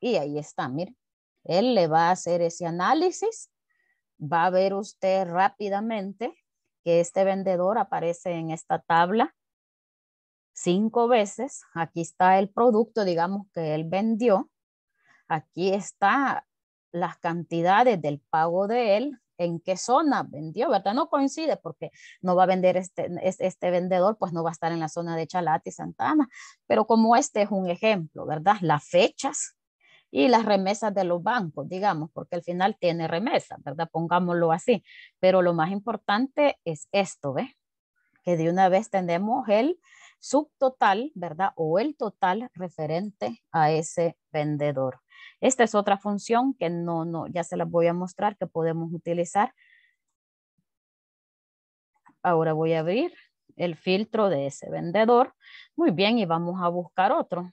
Y ahí está, mire. Él le va a hacer ese análisis. Va a ver usted rápidamente este vendedor aparece en esta tabla cinco veces. Aquí está el producto, digamos, que él vendió. Aquí está las cantidades del pago de él, en qué zona vendió, ¿verdad? No coincide porque no va a vender este, este vendedor, pues no va a estar en la zona de Chalate y Santana. Pero como este es un ejemplo, ¿verdad? Las fechas y las remesas de los bancos, digamos, porque al final tiene remesas, ¿verdad? Pongámoslo así. Pero lo más importante es esto, ¿ves? Que de una vez tenemos el subtotal, ¿verdad? O el total referente a ese vendedor. Esta es otra función que no, no, ya se las voy a mostrar que podemos utilizar. Ahora voy a abrir el filtro de ese vendedor. Muy bien, y vamos a buscar otro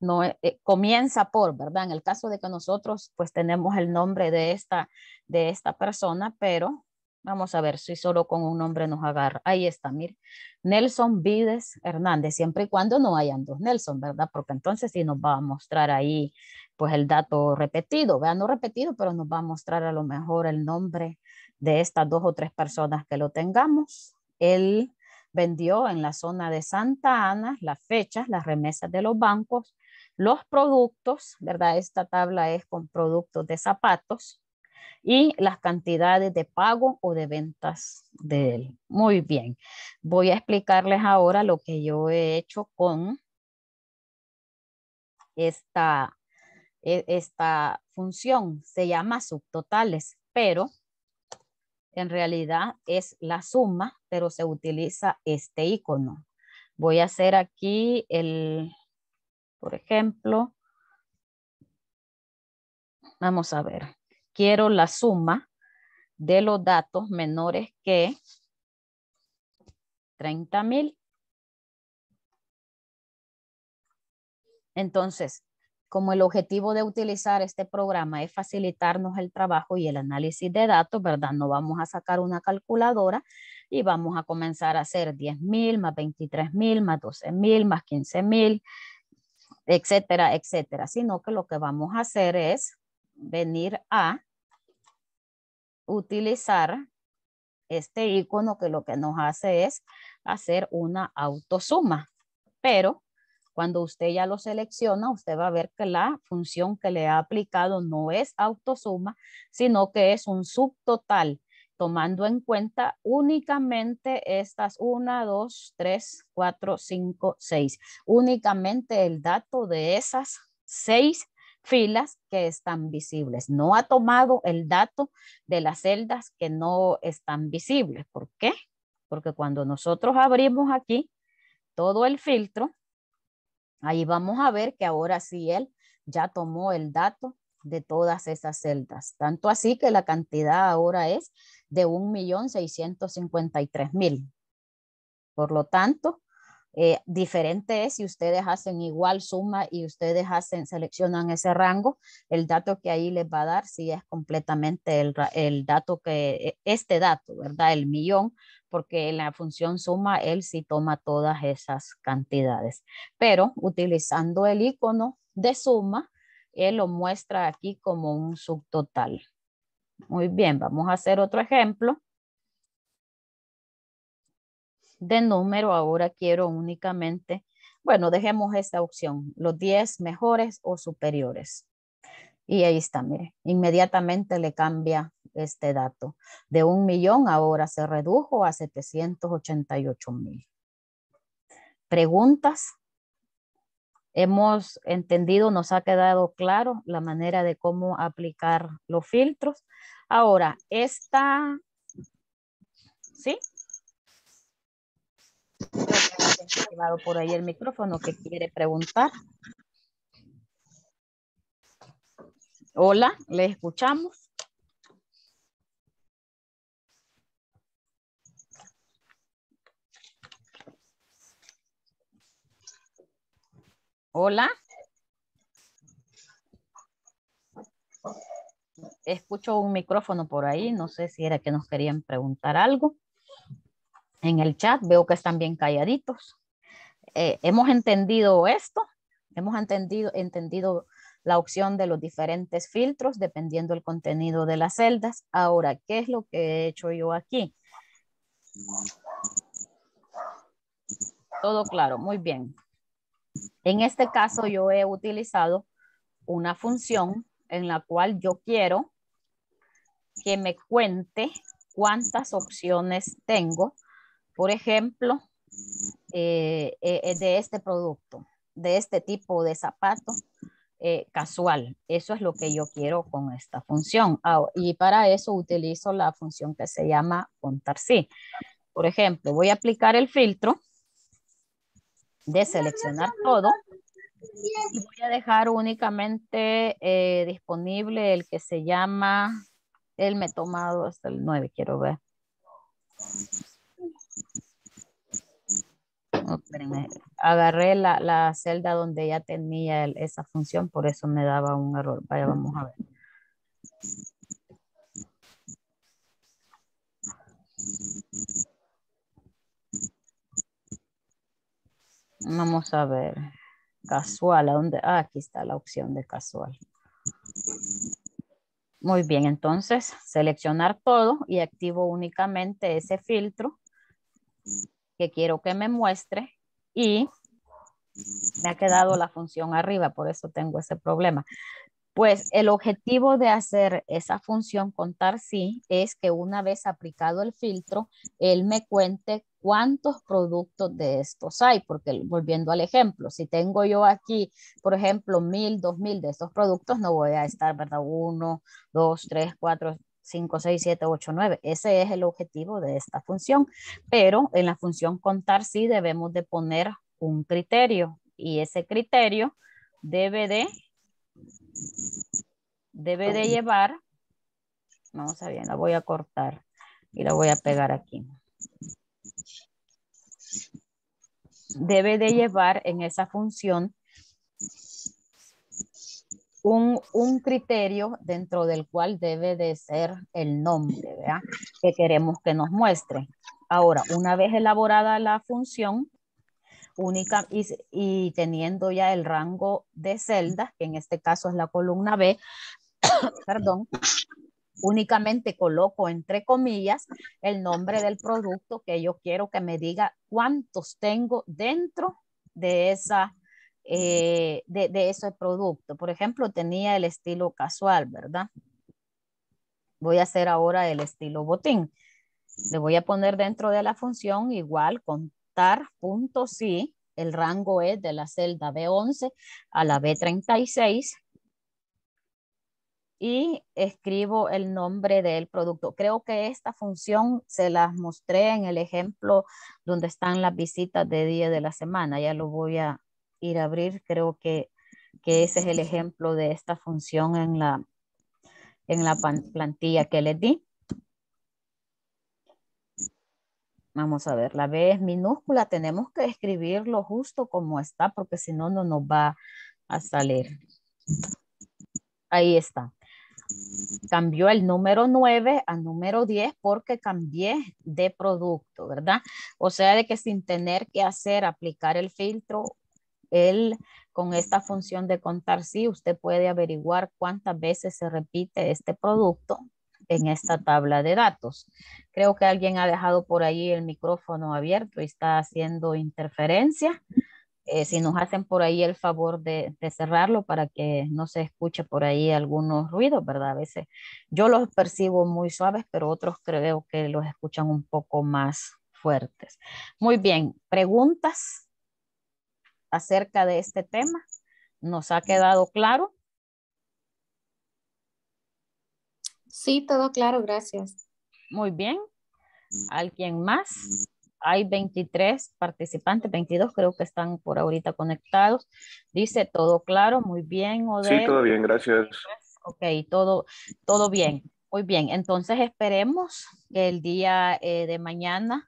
no eh, eh, comienza por, ¿verdad? En el caso de que nosotros pues tenemos el nombre de esta, de esta persona, pero vamos a ver si solo con un nombre nos agarra. Ahí está, mire, Nelson Vides Hernández, siempre y cuando no hayan dos Nelson, ¿verdad? Porque entonces sí nos va a mostrar ahí pues el dato repetido, vean, no repetido, pero nos va a mostrar a lo mejor el nombre de estas dos o tres personas que lo tengamos. Él vendió en la zona de Santa Ana las fechas, las remesas de los bancos los productos, ¿verdad? Esta tabla es con productos de zapatos y las cantidades de pago o de ventas de él. Muy bien, voy a explicarles ahora lo que yo he hecho con esta, e, esta función. Se llama subtotales, pero en realidad es la suma, pero se utiliza este icono. Voy a hacer aquí el, por ejemplo. Vamos a ver. Quiero la suma de los datos menores que 30,000. Entonces, como el objetivo de utilizar este programa es facilitarnos el trabajo y el análisis de datos, ¿verdad? No vamos a sacar una calculadora y vamos a comenzar a hacer 10,000 más 23,000 más 12,000 más 15,000, etcétera, etcétera, sino que lo que vamos a hacer es venir a utilizar este icono que lo que nos hace es hacer una autosuma, pero cuando usted ya lo selecciona, usted va a ver que la función que le ha aplicado no es autosuma, sino que es un subtotal tomando en cuenta únicamente estas 1, 2, 3, 4, 5, 6. Únicamente el dato de esas seis filas que están visibles. No ha tomado el dato de las celdas que no están visibles. ¿Por qué? Porque cuando nosotros abrimos aquí todo el filtro, ahí vamos a ver que ahora sí él ya tomó el dato de todas esas celdas. Tanto así que la cantidad ahora es de 1.653.000. Por lo tanto, eh, diferente es si ustedes hacen igual suma y ustedes hacen, seleccionan ese rango, el dato que ahí les va a dar si sí es completamente el, el, dato que, e, este dato, ¿verdad? El millón, porque en la función suma él sí toma todas esas cantidades. Pero utilizando el icono de suma, él lo muestra aquí como un subtotal. Muy bien, vamos a hacer otro ejemplo. De número, ahora quiero únicamente, bueno, dejemos esta opción, los 10 mejores o superiores. Y ahí está, mire, inmediatamente le cambia este dato. De un millón ahora se redujo a 788 mil. Preguntas, hemos entendido, nos ha quedado claro la manera de cómo aplicar los filtros. Ahora, esta, ¿sí? Llevado por ahí el micrófono que quiere preguntar. Hola, ¿le escuchamos? Hola. Escucho un micrófono por ahí. No sé si era que nos querían preguntar algo. En el chat veo que están bien calladitos. Eh, hemos entendido esto. Hemos entendido, entendido la opción de los diferentes filtros dependiendo del contenido de las celdas. Ahora, ¿qué es lo que he hecho yo aquí? Todo claro, muy bien. En este caso yo he utilizado una función en la cual yo quiero que me cuente cuántas opciones tengo, por ejemplo, eh, eh, eh, de este producto, de este tipo de zapato casual. Eso es lo que yo quiero con esta función. Ah, y para eso utilizo la función que se llama contar sí. Por ejemplo, voy a aplicar el filtro de seleccionar todo. Y voy a dejar únicamente eh, disponible el que se llama, el me tomado hasta el 9, quiero ver. agarré la, celda donde ya tenía esa función, por eso me daba un error. Vaya, vamos a ver. Vamos a ver. Casual, ¿a ah, aquí está la opción de casual. Muy bien, entonces seleccionar todo y activo únicamente ese filtro que quiero que me muestre y me ha quedado la función arriba, por eso tengo ese problema. Pues el objetivo de hacer esa función contar sí es que una vez aplicado el filtro, él me cuente cuántos productos de estos hay, porque volviendo al ejemplo, si tengo yo aquí, por ejemplo, mil, dos mil de estos productos, no voy a estar, ¿verdad? Uno, dos, tres, cuatro, cinco, seis, siete, ocho, nueve. Ese es el objetivo de esta función. Pero en la función contar sí debemos de poner un criterio y ese criterio debe de debe de llevar, vamos a ver, la voy a cortar y la voy a pegar aquí. Debe de llevar en esa función un, criterio dentro del cual debe de ser el nombre que queremos que nos muestre. Ahora, una vez elaborada la función, única y, teniendo ya el rango de celdas, que en este caso es la columna B, perdón, únicamente coloco entre comillas el nombre del producto que yo quiero que me diga cuántos tengo dentro de esa eh, de, de, ese producto. Por ejemplo, tenía el estilo casual, ¿verdad? Voy a hacer ahora el estilo botín. Le voy a poner dentro de la función igual con si el rango es de la celda B11 a la B36 y escribo el nombre del producto. Creo que esta función se la mostré en el ejemplo donde están las visitas de día de la semana. Ya lo voy a ir a abrir. Creo que, que ese es el ejemplo de esta función en la, en la plantilla que les di. Vamos a ver, la B es minúscula, tenemos que escribirlo justo como está, porque si no, no nos va a salir. Ahí está. Cambió el número 9 a número 10 porque cambié de producto, ¿verdad? O sea, de que sin tener que hacer, aplicar el filtro, él con esta función de contar sí, usted puede averiguar cuántas veces se repite este producto en esta tabla de datos. Creo que alguien ha dejado por ahí el micrófono abierto y está haciendo interferencia. Eh, si nos hacen por ahí el favor de, cerrarlo para que no se escuche por ahí algunos ruidos, ¿verdad? A veces yo los percibo muy suaves, pero otros creo que los escuchan un poco más fuertes. Muy bien, preguntas acerca de este tema. ¿Nos ha quedado claro? Sí, todo claro, gracias. Muy bien. ¿Alguien más? Hay 23 participantes, 22 creo que están por ahorita conectados. Dice todo claro, muy bien. Sí, todo bien, gracias. Ok, todo, todo bien. Muy bien, entonces esperemos que el día eh, de mañana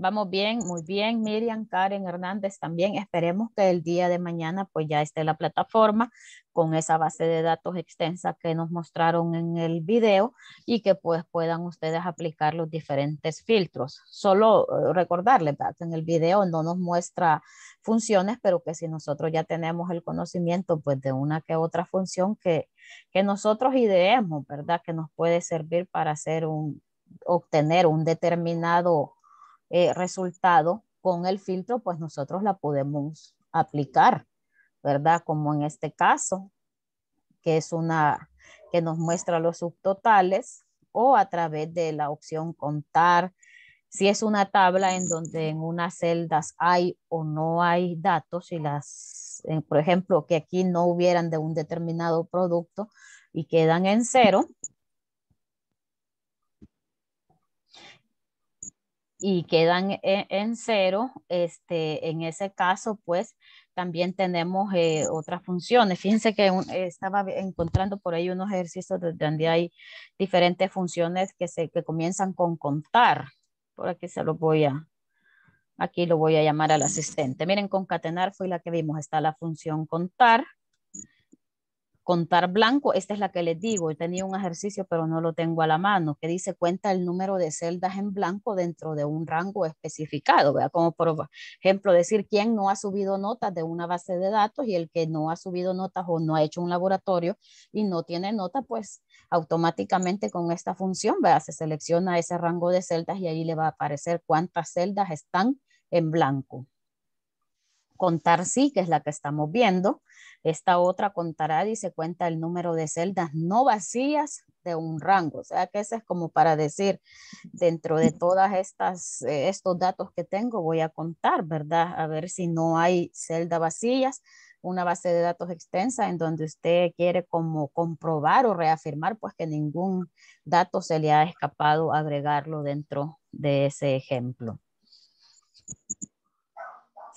Vamos bien, muy bien. Miriam, Karen Hernández también. Esperemos que el día de mañana pues ya esté la plataforma con esa base de datos extensa que nos mostraron en el video y que pues puedan ustedes aplicar los diferentes filtros. Solo eh, recordarles que en el video no nos muestra funciones, pero que si nosotros ya tenemos el conocimiento pues de una que otra función que, que nosotros ideemos, ¿verdad? Que nos puede servir para hacer un, obtener un determinado eh, resultado, con el filtro, pues nosotros la podemos aplicar, ¿verdad? Como en este caso, que es una que nos muestra los subtotales o a través de la opción contar, si es una tabla en donde en unas celdas hay o no hay datos y las, eh, por ejemplo, que aquí no hubieran de un determinado producto y quedan en cero, y quedan e-, en, cero, este, en ese caso, pues también tenemos eh, otras funciones. Fíjense que estaba encontrando por ahí unos ejercicios donde hay diferentes funciones que, se, que comienzan con contar. Por aquí se los voy a, aquí lo voy a llamar al asistente. Miren, concatenar fue la que vimos, está la función contar contar blanco, esta es la que les digo, he tenido un ejercicio pero no lo tengo a la mano, que dice cuenta el número de celdas en blanco dentro de un rango especificado, Como por ejemplo decir quién no ha subido notas de una base de datos y el que no ha subido notas o no ha hecho un laboratorio y no tiene nota, pues automáticamente con esta función, Se selecciona ese rango de celdas y ahí le va a aparecer cuántas celdas están en blanco. Contar sí, que es la que estamos viendo. Esta otra contará, y se cuenta el número de celdas no vacías de un rango. O sea que ese es como para decir, dentro de todas estas, eh, estos datos que tengo, voy a contar, ¿verdad? A ver si no hay celda vacías una base de datos extensa en donde usted quiere como comprobar o reafirmar pues que ningún dato se le ha escapado agregarlo dentro de ese ejemplo.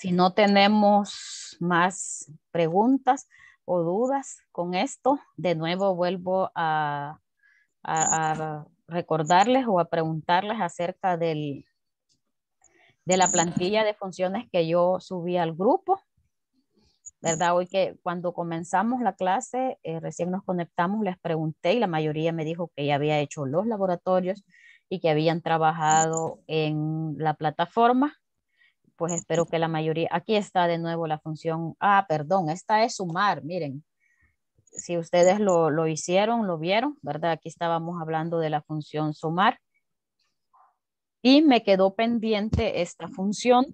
Si no tenemos más preguntas o dudas con esto, de nuevo vuelvo a, recordarles o a preguntarles acerca del, de la plantilla de funciones que yo subí al grupo. ¿Verdad? Hoy que cuando comenzamos la clase, eh, recién nos conectamos, les pregunté y la mayoría me dijo que ya había hecho los laboratorios y que habían trabajado en la plataforma pues espero que la mayoría, aquí está de nuevo la función, ah, perdón, esta es sumar, miren, si ustedes lo, hicieron, lo vieron, ¿verdad? Aquí estábamos hablando de la función sumar y me quedó pendiente esta función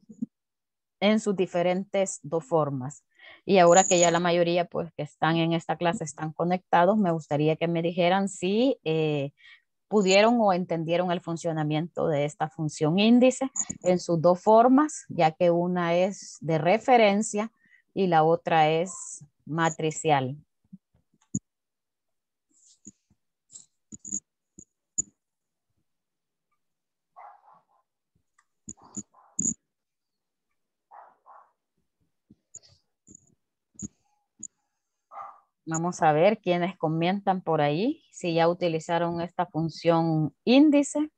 en sus diferentes dos formas. Y ahora que ya la mayoría pues que están en esta clase están conectados, me gustaría que me dijeran si eh, pudieron o entendieron el funcionamiento de esta función índice en sus dos formas, ya que una es de referencia y la otra es matricial. Vamos a ver quiénes comentan por ahí, si ya utilizaron esta función índice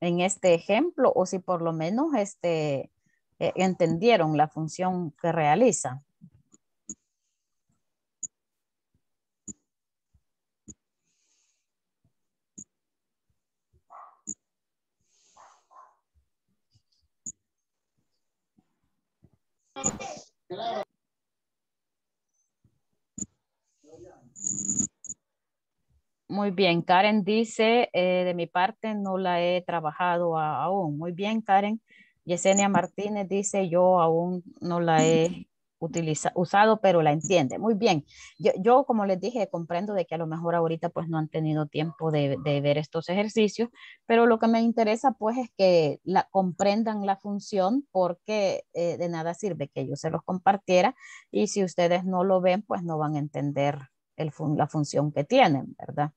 en este ejemplo o si por lo menos este, eh, entendieron la función que realiza. Muy bien, Karen dice, eh, de mi parte no la he trabajado aún. Muy bien, Karen. Yesenia Martínez dice, yo aún no la he utilizado, usado, pero la entiende. Muy bien. Yo, como les dije, comprendo de que a lo mejor ahorita pues no han tenido tiempo de, ver estos ejercicios, pero lo que me interesa pues es que la, comprendan la función porque eh, de nada sirve que yo se los compartiera y si ustedes no lo ven pues no van a entender la función que tienen, ¿verdad?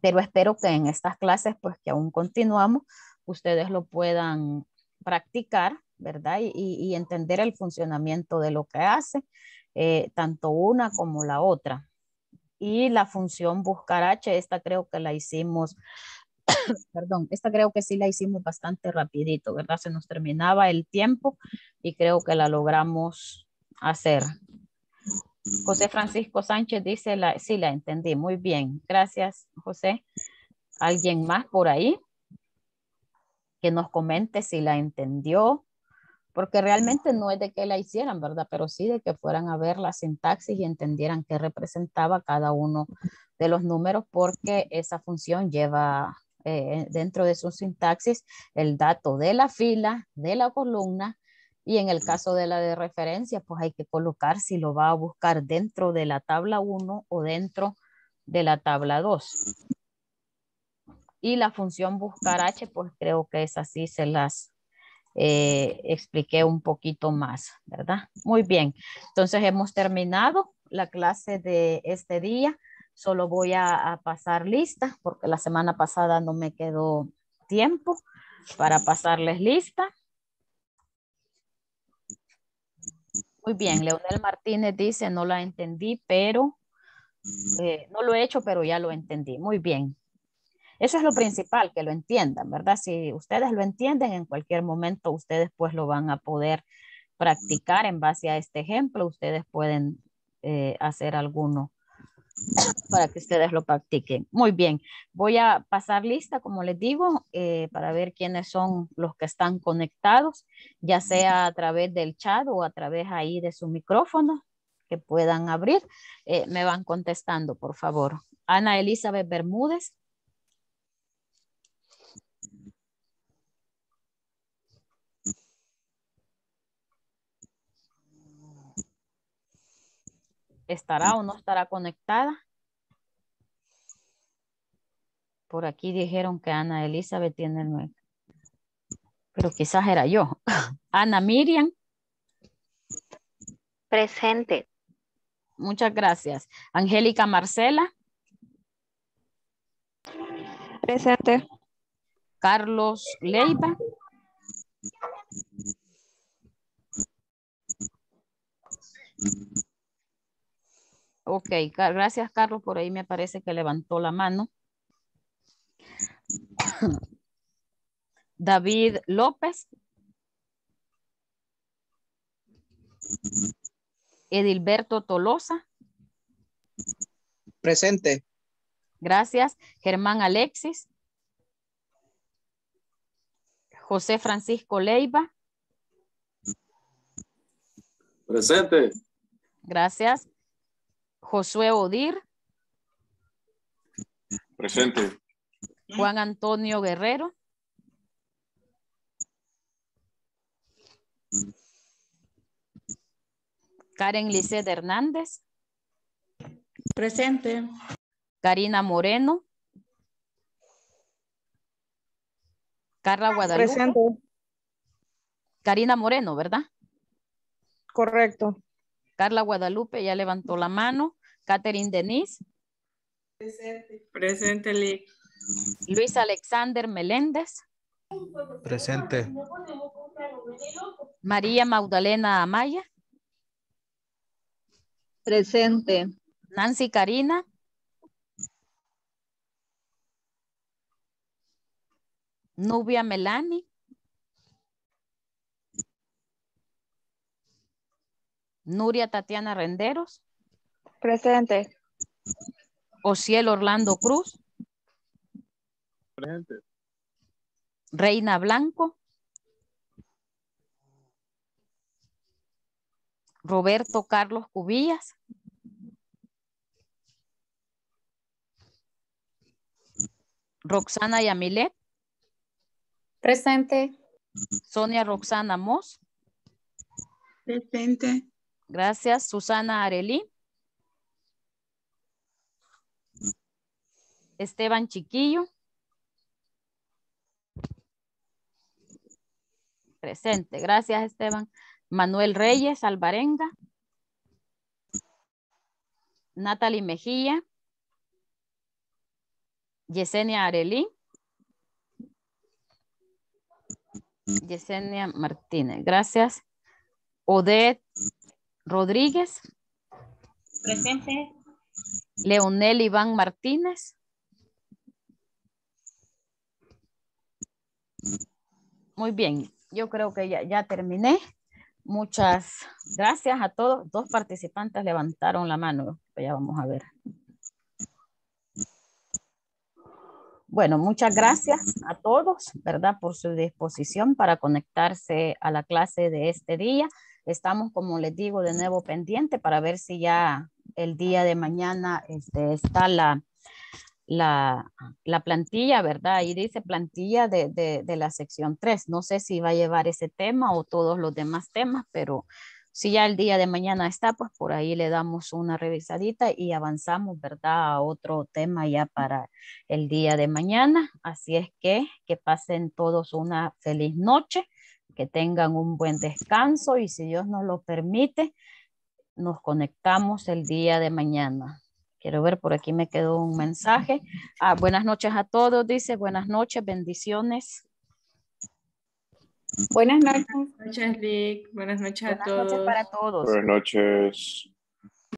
Pero espero que en estas clases, pues que aún continuamos, ustedes lo puedan practicar, ¿verdad? Y, entender el funcionamiento de lo que hace, eh, tanto una como la otra. Y la función buscar H, esta creo que la hicimos perdón, esta creo que sí la hicimos bastante rapidito, ¿verdad? Se nos terminaba el tiempo y creo que la logramos hacer. José Francisco Sánchez dice, la, sí, la entendí. Muy bien. Gracias, José. ¿Alguien más por ahí? Que nos comente si la entendió. Porque realmente no es de que la hicieran, ¿verdad? Pero sí de que fueran a ver la sintaxis y entendieran qué representaba cada uno de los números, porque esa función lleva eh, dentro de su sintaxis el dato de la fila, de la columna, y en el caso de la de referencia, pues hay que colocar si lo va a buscar dentro de la tabla 1 o dentro de la tabla 2. Y la función buscar h, pues creo que es así, se las eh, expliqué un poquito más, ¿verdad? Muy bien, entonces hemos terminado la clase de este día. Solo voy a, a pasar lista porque la semana pasada no me quedó tiempo para pasarles lista. Muy bien, Leonel Martínez dice, no la entendí, pero eh, no lo he hecho, pero ya lo entendí. Muy bien. Eso es lo principal, que lo entiendan, ¿verdad? Si ustedes lo entienden, en cualquier momento ustedes pues lo van a poder practicar en base a este ejemplo. Ustedes pueden eh, hacer alguno para que ustedes lo practiquen. Muy bien, voy a pasar lista, como les digo, eh, para ver quiénes son los que están conectados, ya sea a través del chat o a través ahí de su micrófono que puedan abrir. Eh, me van contestando, por favor. Ana Elizabeth Bermúdez. ¿Estará o no estará conectada? Por aquí dijeron que Ana Elizabeth tiene el nuevo. Pero quizás era yo. Ana Miriam. Presente. Muchas gracias. Angélica Marcela. Presente. Carlos Leiva. Ok, gracias Carlos, por ahí me parece que levantó la mano. David López. Edilberto Tolosa. Presente. Gracias. Germán Alexis. José Francisco Leiva. Presente. Gracias. Josué Odir. Presente. Juan Antonio Guerrero. Karen Lisset Hernández. Presente. Karina Moreno. Carla Guadalupe. Presente. Karina Moreno, ¿verdad? Correcto. Carla Guadalupe ya levantó la mano. Catherine Denis. Presente. Presente, Luis Alexander Meléndez. Presente. María Magdalena Amaya. Presente. Nancy Karina. Nubia Melani. Nuria Tatiana Renderos. Presente. Ociel Orlando Cruz. Presente. Reina Blanco. Roberto Carlos Cubillas. Roxana Yamilet. Presente. Sonia Roxana Mos Presente. Gracias. Susana Arelí. Esteban Chiquillo. Presente. Gracias, Esteban. Manuel Reyes Alvarenga. Natalie Mejía. Yesenia Arelí. Yesenia Martínez. Gracias. Odette Rodríguez. Presente. Leonel Iván Martínez. Muy bien, yo creo que ya, terminé. Muchas gracias a todos. Dos participantes levantaron la mano. Ya vamos a ver. Bueno, muchas gracias a todos, ¿verdad? Por su disposición para conectarse a la clase de este día. Estamos, como les digo, de nuevo pendiente para ver si ya el día de mañana este, está la, la, plantilla, ¿verdad? Ahí dice plantilla de, de, de, la sección 3. No sé si va a llevar ese tema o todos los demás temas, pero si ya el día de mañana está, pues por ahí le damos una revisadita y avanzamos, ¿verdad? A otro tema ya para el día de mañana. Así es que que pasen todos una feliz noche, que tengan un buen descanso y si Dios nos lo permite, nos conectamos el día de mañana. Quiero ver, por aquí me quedó un mensaje. Ah, buenas noches a todos, dice. Buenas noches, bendiciones. Buenas noches. Buenas noches, Lick. Buenas noches a todos. Buenas noches para todos. Buenas noches.